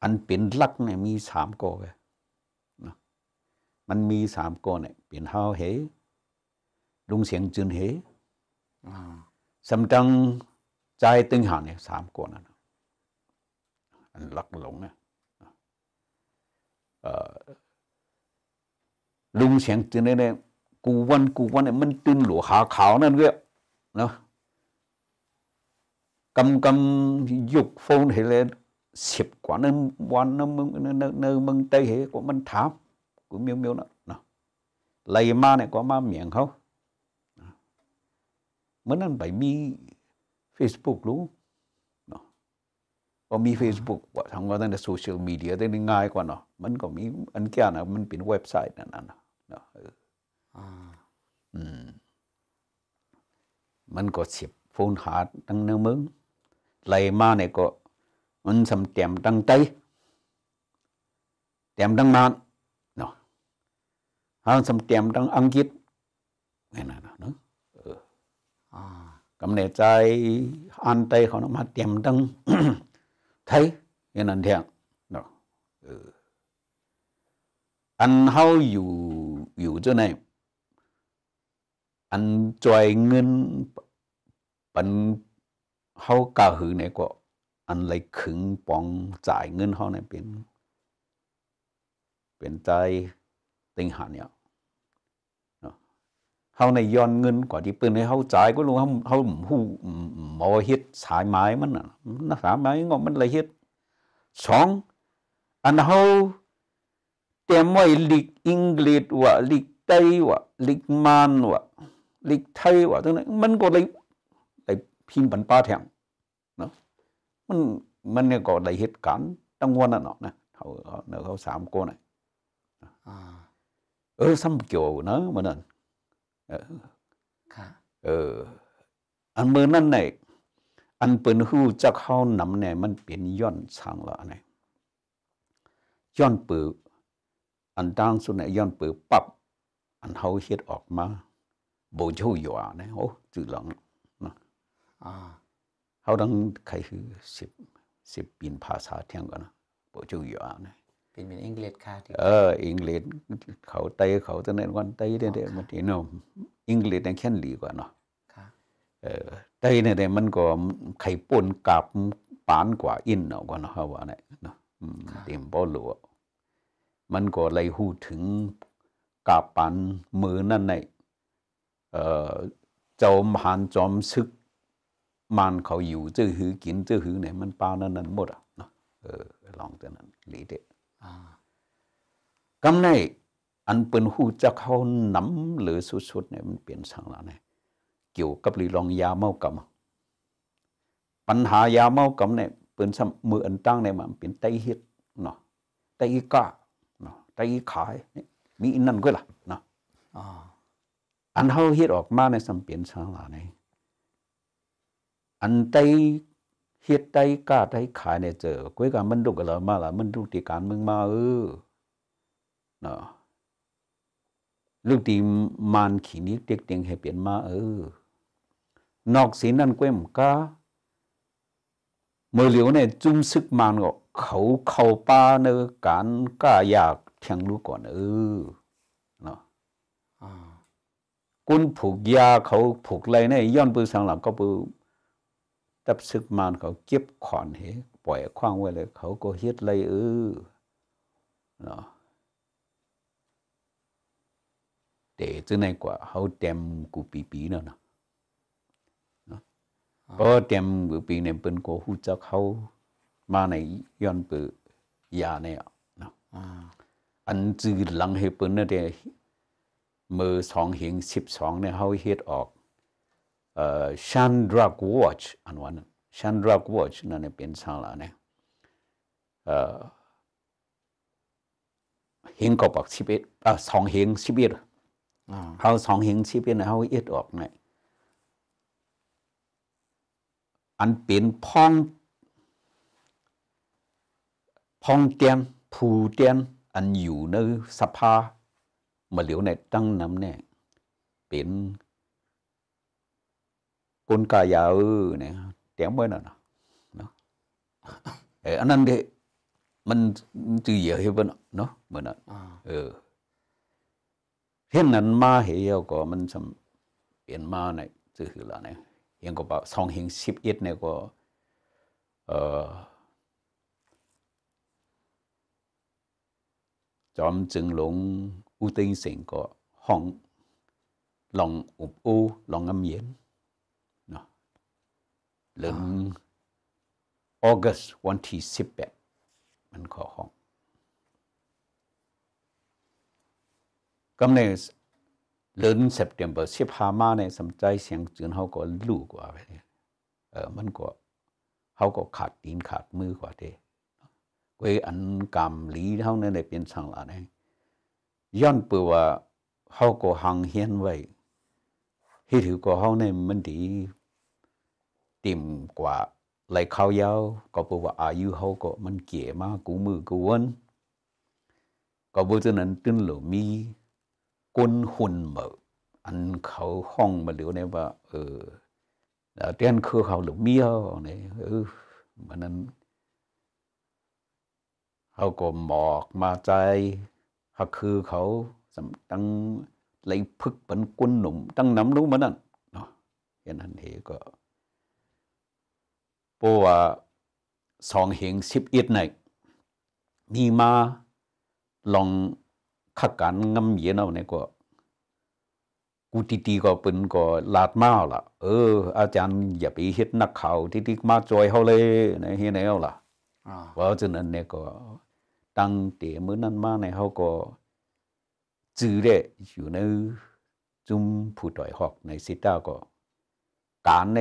อันเป็นลักเนี่ยมีสามก่อเลมันมีสามก่เนี่ยเปลี็นเฮาเหลุงเสียงจืนเหสำจังใจตึงหางเนี่ยสามก่นั่นอันลักหลงเนี่ยลุงเสียงจืนเนี่ย古文古文的门丁罗哈考那个，喏，cầm cầm dục phong thì là xếp quả nó quan nó nó nó nó mừng tây hệ mình thám của miêu miêu nó lấy ma này có ma miệng không mới ăn bảy mi Facebook luôn nó có mi Facebook và thông là social media tên là ngay qua nó mình có mi anh kia là mình bên website này nè À. Ừ. mình có xịp phun hạt tăng nơ mướn lấy ma này có mình xâm tiệm tăng tây tiệm tăng mạn nó hơn xâm tiệm tăng ăn kiết này nè nó ừ. à cầm này trái ăn tây họ nó mà tiệm tăng [coughs] thấy cái nền thiện nó ừ. ăn hao dù dù chỗ này อันจ่อยเงินปันเขากาหือเนี่ยก็อันไรขึงปองจ่าย เงินเขาเนี่ยเป็น เป็นใจติงหันเนี่ยเขาในย้อนเงินกว่าที่ปืนให้เขาจ่ายก็รู้เขาเขาหูมอเฮ็ดสายไม้มันน่ะนกสายไม้งอมันไรเฮ็ดสอง อันเขาเตมไว้ลิกอังกฤษว่าลิกไต้ว่าลิกมานว่าลิทยว่าตรงนั้นมันก็เลยได้พิงบันป้าแทงเนาะมันมันเนี่ยก็ได้เหตุการณ์ตั้งวันนั่นเนาะนะเขาเนาะเขาสามโกน่ะเออซ้ำเกี่ยวเนาะมันนั่นเออเออ อันมือนั่นี่ยอันเป็นหู้จะเข้านำเนี่ยมันเป็นย้อนช่างละเนี่ยย้อนปืออันดังสุดเนี่ยย้อนปือปับ อันเขาเฮ็ดออกมาโบจยออ่าานนเล้ืดหังะขง好ค呢，คือสิบสิบปีภาษาเที่ยงกันนะบ่จูอยู่อ่ะนะเป็นเป็นอังกฤษค่ะเอออังกฤษเขาไตเขาตะเนวันไตเด้เด้มันนี่เนาะอังกฤษเนี่ยแค่นลีกว่าเนาะค่ะเออไตเนี่ยเด้มันก็ไข่ป่นกับปานกว่า อินเนาะกว่าเนาะเขาว่าเนี่ยเนาะอืมเต็มบ่ลัวมันก็เลยพูดถึงกาปานมือนั่นในจอมหันจอมซึกมันเขาอยู่เจ้าหือกินเจ้าหือเนี่ยมันปานั่นนั่นหมดอ่ะเนาะเออลองแต่นั้นหลีเด็ดกำในอันเป็นหูจะเขาน้ำหรือสุดๆเนี่ยมันเปลี่ยนสังละเนี่ยเกี่ยวกับรีลองยาเมากรรมปัญหายาเมากรรมเนี่ยเป็นสมมืออันตั้งเนมันเป็นไตฮิตเนาะไตกะาเนาะไตขายมีอินนั่นก็ล่ะเนาะอันเขาเฮ็ดออกมาในสัมเปลี่ยนสางลาในอันไตเฮ็ดไตกล้าไตขายในเจอกุ้ยกานมันดุกันเรามาละมันดุตีการเมืองมาเออเนาะลูกตีมานขี่นี้เด็กเตียงให้เปลี่ยนมาเออ นอกสีนั่นกุ้ยมก้าเมื่อเหลียวในจุ้มซึกมันก็เขาเข้าป้าเนอการกล้าอยากแทงรู้ก่อนเออเนาะกุนผูกยาเขาผูกไรเนี่ยย้อนปืนสังหลังก็ปืนตับซึกมานเขาเก็บขอนเหปล่อยคว้างไว้เลยเขาก็เฮ็ดไรเออเนาะเตะจึงในกว่าเขาเต็มกูปีปีเนาะเนาะพราะเต็มกูปีเนี่ยเป็นกูหูจักเขามาในย้อนปืนยาเนี่ยเนาะอันจืดหลังให้เป็นเนี่ยมือสองหิงสิบสองเนี่ยเขาเฮ็ดออก ชันดรักวอชอันวันชันดรักวอชนั่นเป็นสาระเนี่ยหิงกบอกสิบเอ็ดสองหิงสิบเอ็ดเขาสองหิงสิบเอ็ดเนี่ยเขาเอ็ดออกเนี่ยอันเป็นพอง พองเตียนผูเตียนอันอยู่ในสภา mà liệu này trăng nằm nè biển con cà già ư nè chém mới nè nó anh ăn đi mình từ giờ hiểu bên nó mình nó ừ hiện nay ma hiểu có mình xem biển ma này từ hiểu là này hiện có bảo song hiện ship ít này có ờ chọn chừng lũng อออออุุตงงงเสียก็ห้ลลบู有等เ个方นนน龙暗炎，喏，零 August วันที่สิบแปดมันขอห้องก็ในเดือน September สิบห้ามาในสมใจเสียงจืนเขาก็รู้กว่าไปเออมันก็เขาก็ขาดตีน ขาดมือกว่าเด้กวยอันกรรมหลีเท่านั้นเลยเป็นสังหลรเนี่ยย้อนปือว่าเขาก็หังเฮียนไว้ที่ถือก็เขาในมันดีติ่มกว่าไหลเขายาวก็ปือว่าอายุเขาก็ มันเก๋มากกูมือกูวน ก็บ่จะนั้น ตึ้นหลมีก้นหุ่นเหมออันเขาห้องมาเหลียวเนี่ยว่า เออแล้วเตี้ยนคือเขาหลือเมีเนี่ยเออมันนั้นเขาก็หมอกมาใจหากคือเขาตั้งเลยพึกเป็นกุนหนุ่มตั้งน้ำรู้มันนั่นเนาะเห็นอันเหก็เพราะว่าสองเหงสิบเอ็ดในมีมาลองขักการงำเย็นเอาเนี่ยก็ กูตีตีก็เป็นก็ลาดมาละเออ อาจารย์ อย่าไปเฮ็ดนักข่าวที่ที่มาจอยเขาเลยในเฮ็ดไหนเอาละเพราะฉะนั้นเนี่ยก็ตั้งเตี่ยมือนั่นมาในเขาก็จื้อเดอยู่ใน จุ่มผู้ต่อยหอก ในสิต้าก็ การใน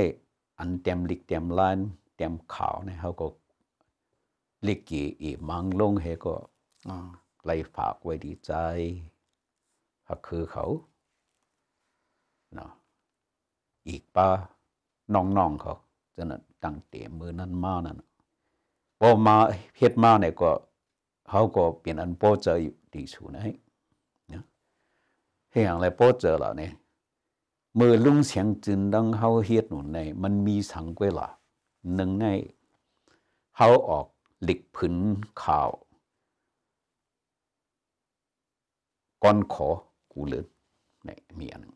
อันเต็มลิกเต็มลานเต็มขาวในเขาก็ลิกกี่อีมังลงเฮก็ไล่ฝากไว้ดีใจก็คือเขาเนาะอีกป้าน้องๆเขาจะนั้นตั้งเตี็ยมือนั่นมานั่นพอมาเฮ็ดมาเนี่ยก็เขาก็ เป็นอันโปเจออยู่ดีชูนะนะ เฮียงไรโปเจอเหล่านี้เมื่อลุงเสียงจึงดังเขาเฮ็ดหนุนในมัน มีสังเกตละหนึ่งในเขาออกหลิกผืนข่าวก้อน ขอ กูเลือนนี่มี อันหนึ่ง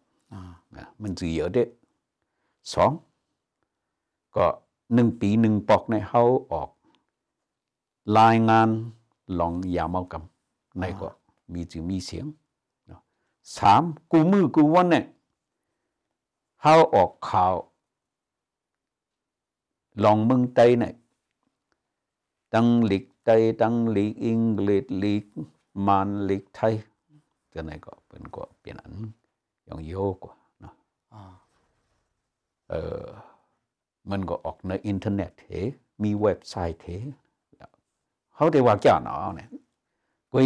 มันจืเยอะเด้สอง ก็หนึ่งปีหนึ่งปอก ในเขาออก รายงานลองยาเมากำในก็มีจึงมีเสียงสามกูมือกูวันเนี่ยเฮาออกข่าวลองมึงไตเนี่ยตั้งหลีกไตตั้งหลีกอังกฤษหลีกมันหลีกไทยจะไหนก็เป็นก็เป็นอันยองโยกว่าเนาะเออมันก็ออกในอินเทอร์เน็ตเหมีเว็บไซต์เหเขาจะว่าแก่หนอเนี่ยกุย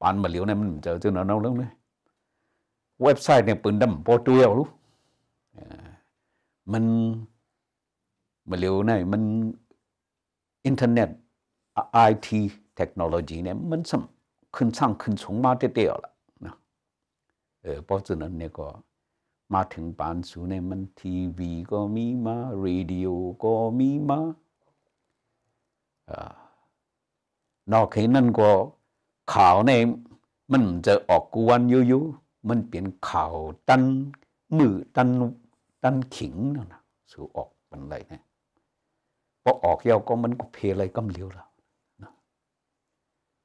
ปานมาเหลียวเนี่ยมันเจอจอหนน้องเรื่องเลยเว็บไซต์เนี่ยปืนดำโปรตุเอลรู้มันมาเหลียวเนี่ยมันอินเทอร์เน็ตไอทีเทคโนโลยีเนี่ยมันสมขึ้นสร้างขึ้นสูงมาเตี้ยวละนะเออพอจะฉนั้นเนี่ยก็มาถึงปานสูเนี่ยมันทีวีก็มีมาเรดิโอก็มีมา อ่านอกไอ้นั่นก็ข่าวในมันจะออกกวนยุ่ๆ มันเปลี่ยนข่าวตันมือตันตันขิงนั่นนะสูออกเป็นไรเนี่ยพอออกเยาาก็มันก็เพลอะไรก็เลียวแล้ว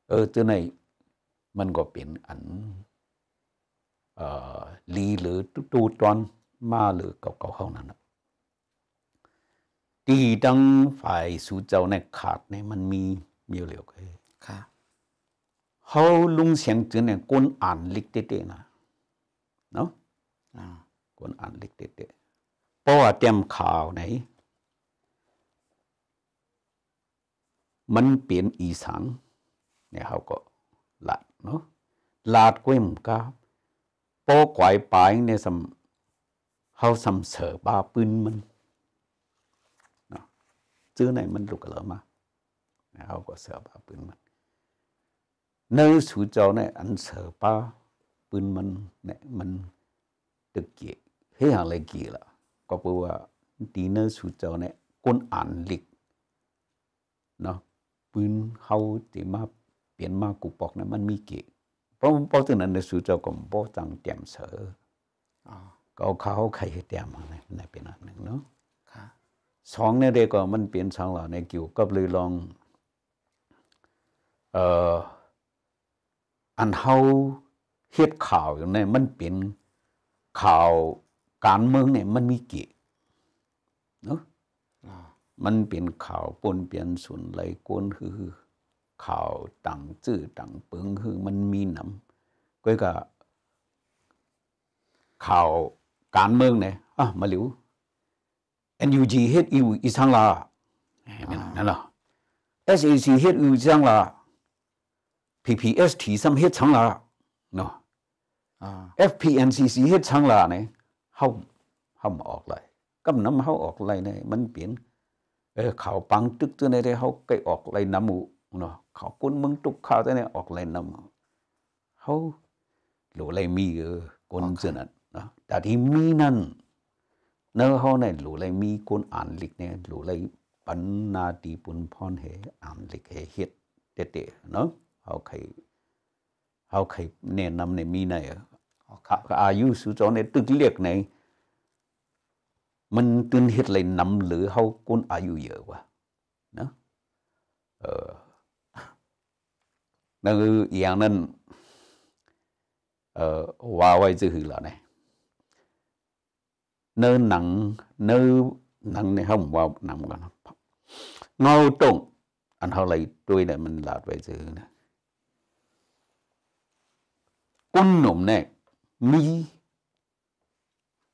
เออตัวไหนมันก็เป็นอันเอ่อลีหรือตูตอนมาหรือเก่าเก่านั่นตีดังฝ่ายสูเจ้าในขาดในมันมีมีเหลียวเขาลุงเสียงจืนเนี่ยกุนอ่านลิกเตะนะ เนาะกุนอ่านลิกเตะเพราะว่าเตรียมข่าวไหนมันเปลี่ยนอีสัง เนี่ยเขาก็ลาดเนาะ ลาดกุ้มก้าปอกไกวปายเนี่ยสำ เขาสำเสอบ้าปืนมัน เนาะจื้อไหนมันหลุกเหลือมาเเเเขาาก็สสปืนนนนมััจ้ี่ยอ好过十八本门。那ปืนมันเนี่ยมันตะเกีียยบ้อะะไรเกก่ล็แปลว่าตีเนอร์สุดเจ้าเนี่ยก้นอ่านลิกเนาะปืนเขาตีมาเปลี่ยนมากุปอกเนี่ยมันมีเกะเพราะเพราะฉะนั้นในสุดเจ้าก็บ่จังเตียมเสือก็เขาใครเตียมอะไรในเป็นอันหนึ่งเนาะสองในี่ยเด็ก็มันเปลี่ยนสองเหล่าในเกี่ยวก็เลยลองอันเฮาเฮ็ดข่าวอย่างนี้มันเป็นข่าวการเมืองเนี่ยมันมีเกียเนาะมันเป็นข่าวปนเปลี่ยนสุนไหลกวนฮือข่าวต่างจื่อต่างเปิงฮือมันมีหนำก็ก็ ข่าวการเมืองเนี่ยอ่ะมาหลิว NUG เฮ็ดอยู่อีสังลานั่นล่ะ SAC เฮ็ดอยู่อีสังลา PPST สัมเฮ็ดชังละเนาะ FPNCC เฮ็ดชังละเนี่ยเฮาเฮาออกเลยกํานําเฮาออกเลยเนี่ยมันเปลี่ยนเออเขาปังตึกตัวในได้เฮาใกล้ออกเลยนําหมู่เนาะเขากุนมึงตุกข่าวตัวเนี่ยออกเลยนําเฮาหลูเลยมีเออคนซื่อนั่นเนาะแต่ที่มีนั่นเนื้อเฮาเนี่ยหลูเลยมีคนอ่านลิกเนี่ยหลูเลยปันนาตีปุนพรเฮอ่านลิกเฮเฮ็ดเตะๆเนาะ hao khai hao khai nè năm này mi này à. khá ayu su cho này tức liệt này mình tin hết lại nắm lửa hao con ayu giờ quá nó ờ nó dạng nên ờ hoa quay là này nơ nặng nơ nặng này không vào nặng còn ngô trùng anh họ lại tôi lại mình lạt về dư này ุนหนุ่มเนี่ยมี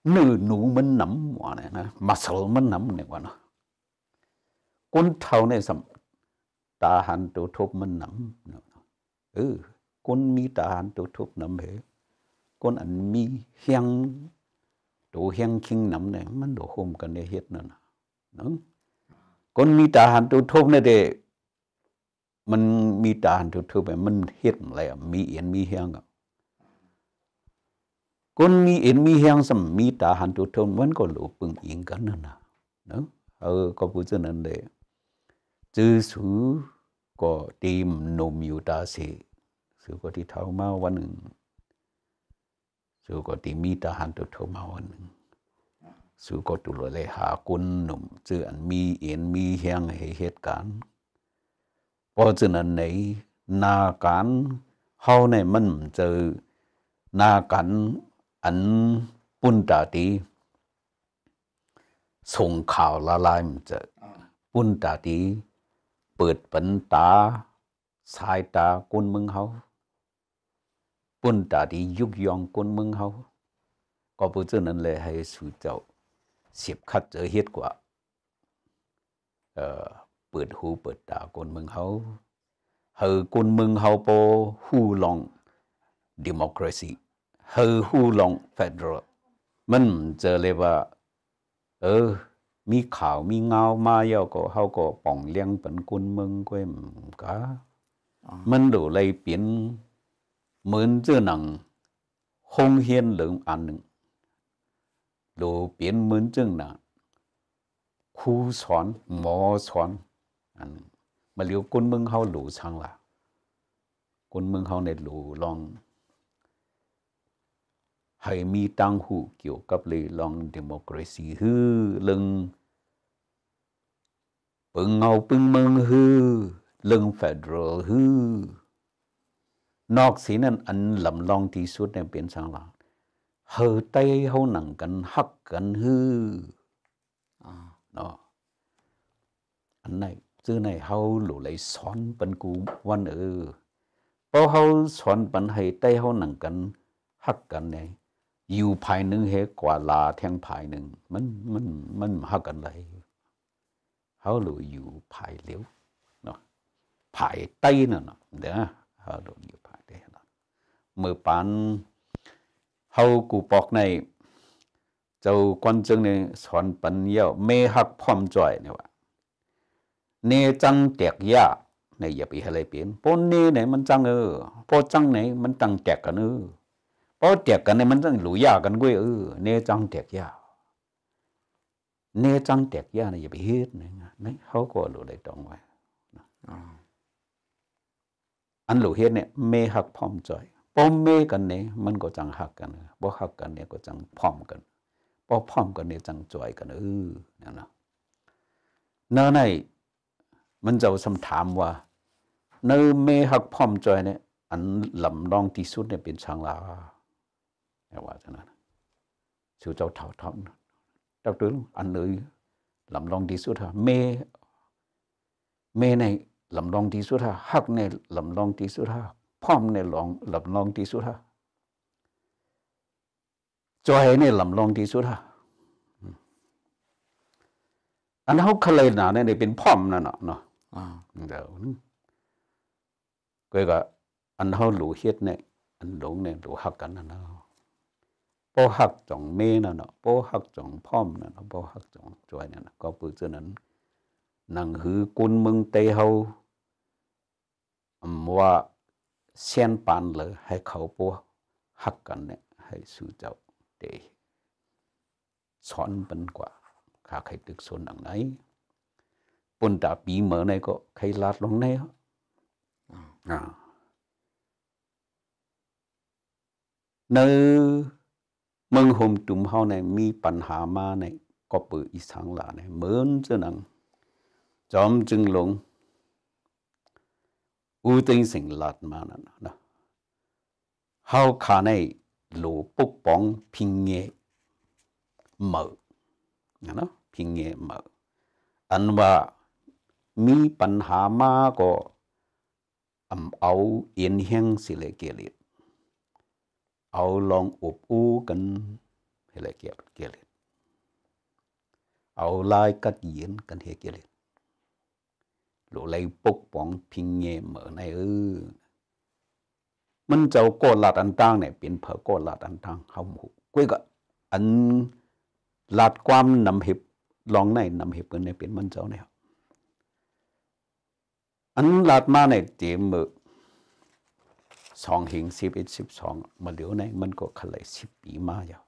เนื้อหนูมันหนำหว่าเนี่ยนะมาสเซลมันหนำเนี่ยกว่าเนาะคนเท่าเนี่ยสัมตาหันตัวทุบมันหนำเออคนมีตาหันตัวทุบหนำเหรอคนอันมีเฮียงตัวเฮียงคิงหนำเนี่ยมันโดดโฮมกันเนี่ยเฮ็ดเนาะเนาะคนมีตาหันตัวทุบเนี่ยเด้มันมีตาหันตัวทุบไปมันเฮ็ดอะไรมีเอียนมีเฮียงอ่ะคนมีเอ็นมีียงสมมีตาหันตัวทมมันก็หลูปึงอิงกันนั่นนะเนาะเออก็พูดเช่นนั้นเลยจื้อสูก็ตีมนมอยู่ตาเสสูก็ที่เท้ามาวันหนึ่ง สูก็ตีมีตาหันตัวทมมาวันหนึ่ง สูก็ตุลเลยหาคุณหนุ่มจื้ออันมีเอ็นมีแหงเหตุการณ์พอเช่นนั้นในนาการเฮาในมันเจอนากันอันปุ่นตาตีส่งข่าวละลายมันจะปุ่นตาตีเปิดปันตาสายตาคนมึงเขาปุ่นตาตียุกยองคนมึงเขาก็ปุ่นเจนั้นเลยให้สูดเจ้าเสียบคัดเจอเฮ็ดกว่าเออเปิดหูเปิดตาคนมึงเขาเฮอคนมึงเขาโป หูลองดิโมคราซีฮ ư hu ู ò n g ฟ e d มันเจอเลยว่า เออ มีข่าวมีเงามาเยอะก็เขาก็ป่องเลี้ยงเป็นกุนเมืองก็มกะมันดูเลยเปลี่ยนเหมือนเจ้าหนังคงเฮียนเหลืองอันหนึ่งดูเปลี่ยนเหมือนเจ้าหนังคู่สอนหมอสอนอันนมาเลี้ยวกุนเมืองเขาหลูช่างละกุนเมืองเขาในหลูลอง hay mi tăng hụ kiểu cấp lì lòng democracy hư lưng bưng ngầu bưng mừng hư lưng federal hư nọc xí nên ăn lầm lòng thì suốt nên biến sang là hờ tay hâu nặng cần hắc cần hư à, đó anh này chứ này hâu lũ lấy xoắn bắn cú văn ừ bao hâu xoắn bắn hay tay hâu nặng cần hắc cần này อยู่ภายหนึ่งเุกว่าลาแทงภายหนึ่งมันมันมันหักกันเลยเขาหลยอยู่ภายเลี้ยวเนาะภายใต้น่ะเนาะเวนะเขาหลยอยู่ภายใต้เนาะเมื่อปันเขากูปอกใน เจ้ากวนจึงเนี่ยสอนปัญญาเมหักพร้อมจ่อยเนี่ยวะเนจังแตกยาในอย่าไปอะไรเปลี่ยนปนเนไหนมันจังเออพอจังไหน มันจังแตกกันเออพอเตียกกันเนี่ยมันต้องหลุยากันกุ้ยเออเนจังเตียกยาเนจังเตียกยาเนี่ยอย่าไปเฮ็ดนะนี่เขาก็หลุได้ตรงไว้อันหลุเฮ็ดเนี่ยเมหักพร้อมใจปอมเมกันเนี่ยมันก็จังหักกันบ่หักกันเนี่ยก็จังพร้อมกันพอพร้อมกันเนี่ยจังจอยกันเออนั่นนะนัในมันจะคำถามว่าเนื้อเมหักพร้อมจอยเนี่ยอันลำลองที่สุดเนี่ยเป็นช่างลาเอว่าฉะนั้นสู่เจ้าเท่าเท่าเจ้าตื้ออันเลยลำลองดีสุดฮะเม เมในลำลองดีสุดฮะฮักในลำลองดีสุดฮะพ่อมในลองลำลองดีสุดฮะจอยในลำลองดีสุดฮะอันเขาเคยหนาเนี่ยเป็นพ่อมนั่นเนาะเดี๋ยวก็อันเขาหลูเฮ็ดเนี่ยอันหลงเนี่ยหลูฮักกันนั่นเนาะักจองเม黑种胖呢？น波ะปหักจองพ่็ปืจนั้นนังหือกุนมึงเตเฮาว่าเสยนปานเลยให้เขาปวหักกันเนี่ย ให้สู้เจ้าเตสอนเป็นกว่าขาใครตึกสนหนังไหนปุ่นตาปีเหมือนใน ก็ใครลาดลงในอ่าเนื้อมึงหุมตุ่มเฮาในมีปัญหามาในก็เปิดอีสังหลาในเหมือนจะนังจอมจึงหลง อูติงสิงหลัดมานั่นนะเฮาขาในหลูปุกปองพิงเงเหมือนะนะพิงเงเหมืออันว่ามีปัญหามาก็อำเอาเอียนเฮงสิเลเกลิดเอาลองอบอู้กันเฮลเกียบเกลิดเอาลายกัดเย็นกันเฮเกลิดหลูไลปกป้องพิงเงเหมือนไอเออมันเจ้าก้ลาดอันตั้งเนี่ยเป็นเผอก้ลาดอันตั้งเฮาหูกุ้ยก็อันลาดความนำเห็บลองในนำเห็บกันเนี่ยเป็นมันเจ้าเนี่ยอันลาดมาเนี่ยเจมเมือสองหิงสิบเอ็ดสิบสองมาเหลียวในมันก็ขลายสิบปีมาอยู่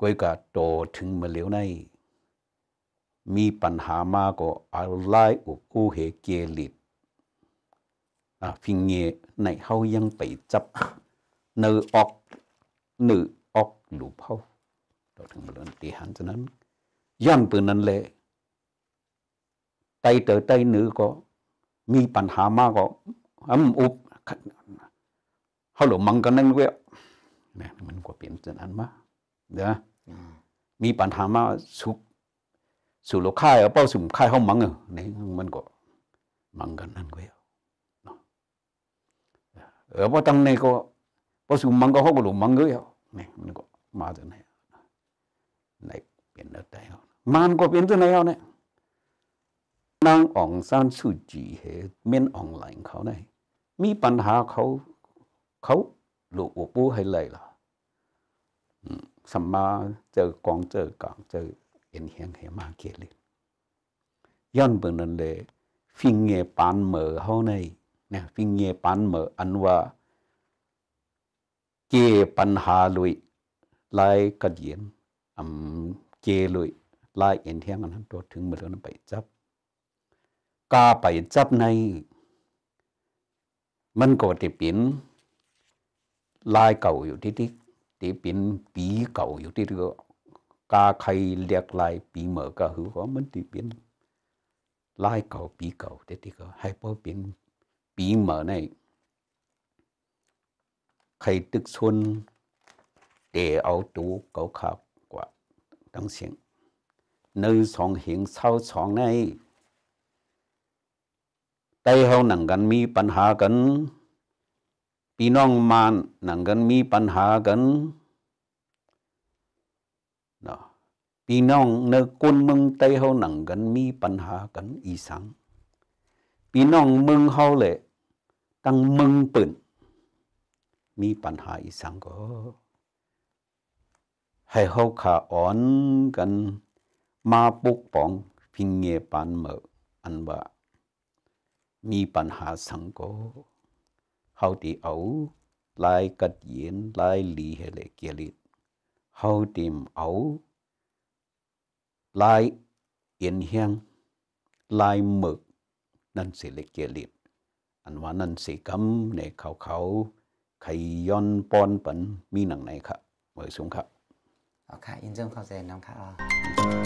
กวยก็โตถึงมาเหลียวในมีปัญหามาก็อาไลอุกอูเหเกลิดอ่ะิงเงในเขายังไปจับเนื้อออกเนือออกหลูเผาเราถึงมาเริ่มตีหันฉะนั้นย่งปืนนั้นเลยไตเตอไตเนือก็มีปัญหามากก็ âm úp hao lộ măng cái năng quẹo nè mình có biến chân ăn mà đó mi bản thà mà sụp sụp lộ khai ở bao sụp khai không măng à nên mình có măng cái năng quẹo ở bao tăng này có bao sụp măng có không có lộ măng nữa nè mình có mà thế này này biến đất đây không man có biến thế này không này นางองซานสุจีเหเมียนอองหลังเขาเนี่ยมีปัญหาเขาเขาหลุอุปูให้เลยล่ะสัมมาเจอกองเจอกางเจอเอ็นเฮียงเฮมาเกลินย้อนเบ้องนั่นเลยฟิงเงปานเหมอเขาในนะ่ฟิงเงปานเหมอ อันว่าเกปัญหาลุยลายกระเยียนอืมเกลุยลายเอ็นเฮียงอันนั้นตัวถึงเมื่อนั้นไปจับ กาไปจับในมันก็จะเป็นลายเก่าอยู่ที่ที่ที่เป็นปีเก่าอยู่ที่ที่กาใครเรียกลายปีเหมือก็คือว่ามันที่เป็นลายเก่าปีเก่าที่ที่ก็ให้พอเป็นปีเหมือในใครตึกชนเตเอาตูเก่าขากว่าตั้งเสียงหนึ่งสองเหงเศร้าสองในใจเฮาหนังกันมีปัญหากันพี่น้องมาหนังกันมีปัญหากันนะพี่น้องเนื้กุนเมืองไต้เฮาหนังกันมีปัญหากันอีสังพี่น้องเมืองเฮาเลยตั้งเมืองปืนมีปัญหาอีสังก็ให้เขาขาอ่อนกัน มาปุกป้องพิงเงปานเมออันว่ามีปัญหาสังกกเขาที่เอาลายกัดเย็นลายลีเฮเลเกลิดเขาที่เอาลายเอียนเฮียงลายหมึกนั่นสิเลเกลิดอันว่านั่นสิกำในเขาเขาใครย้อนปอนปันมีหนังไหนครับเมื่อสุงครับโอเคยินดีต้อนรับจน้องคัะ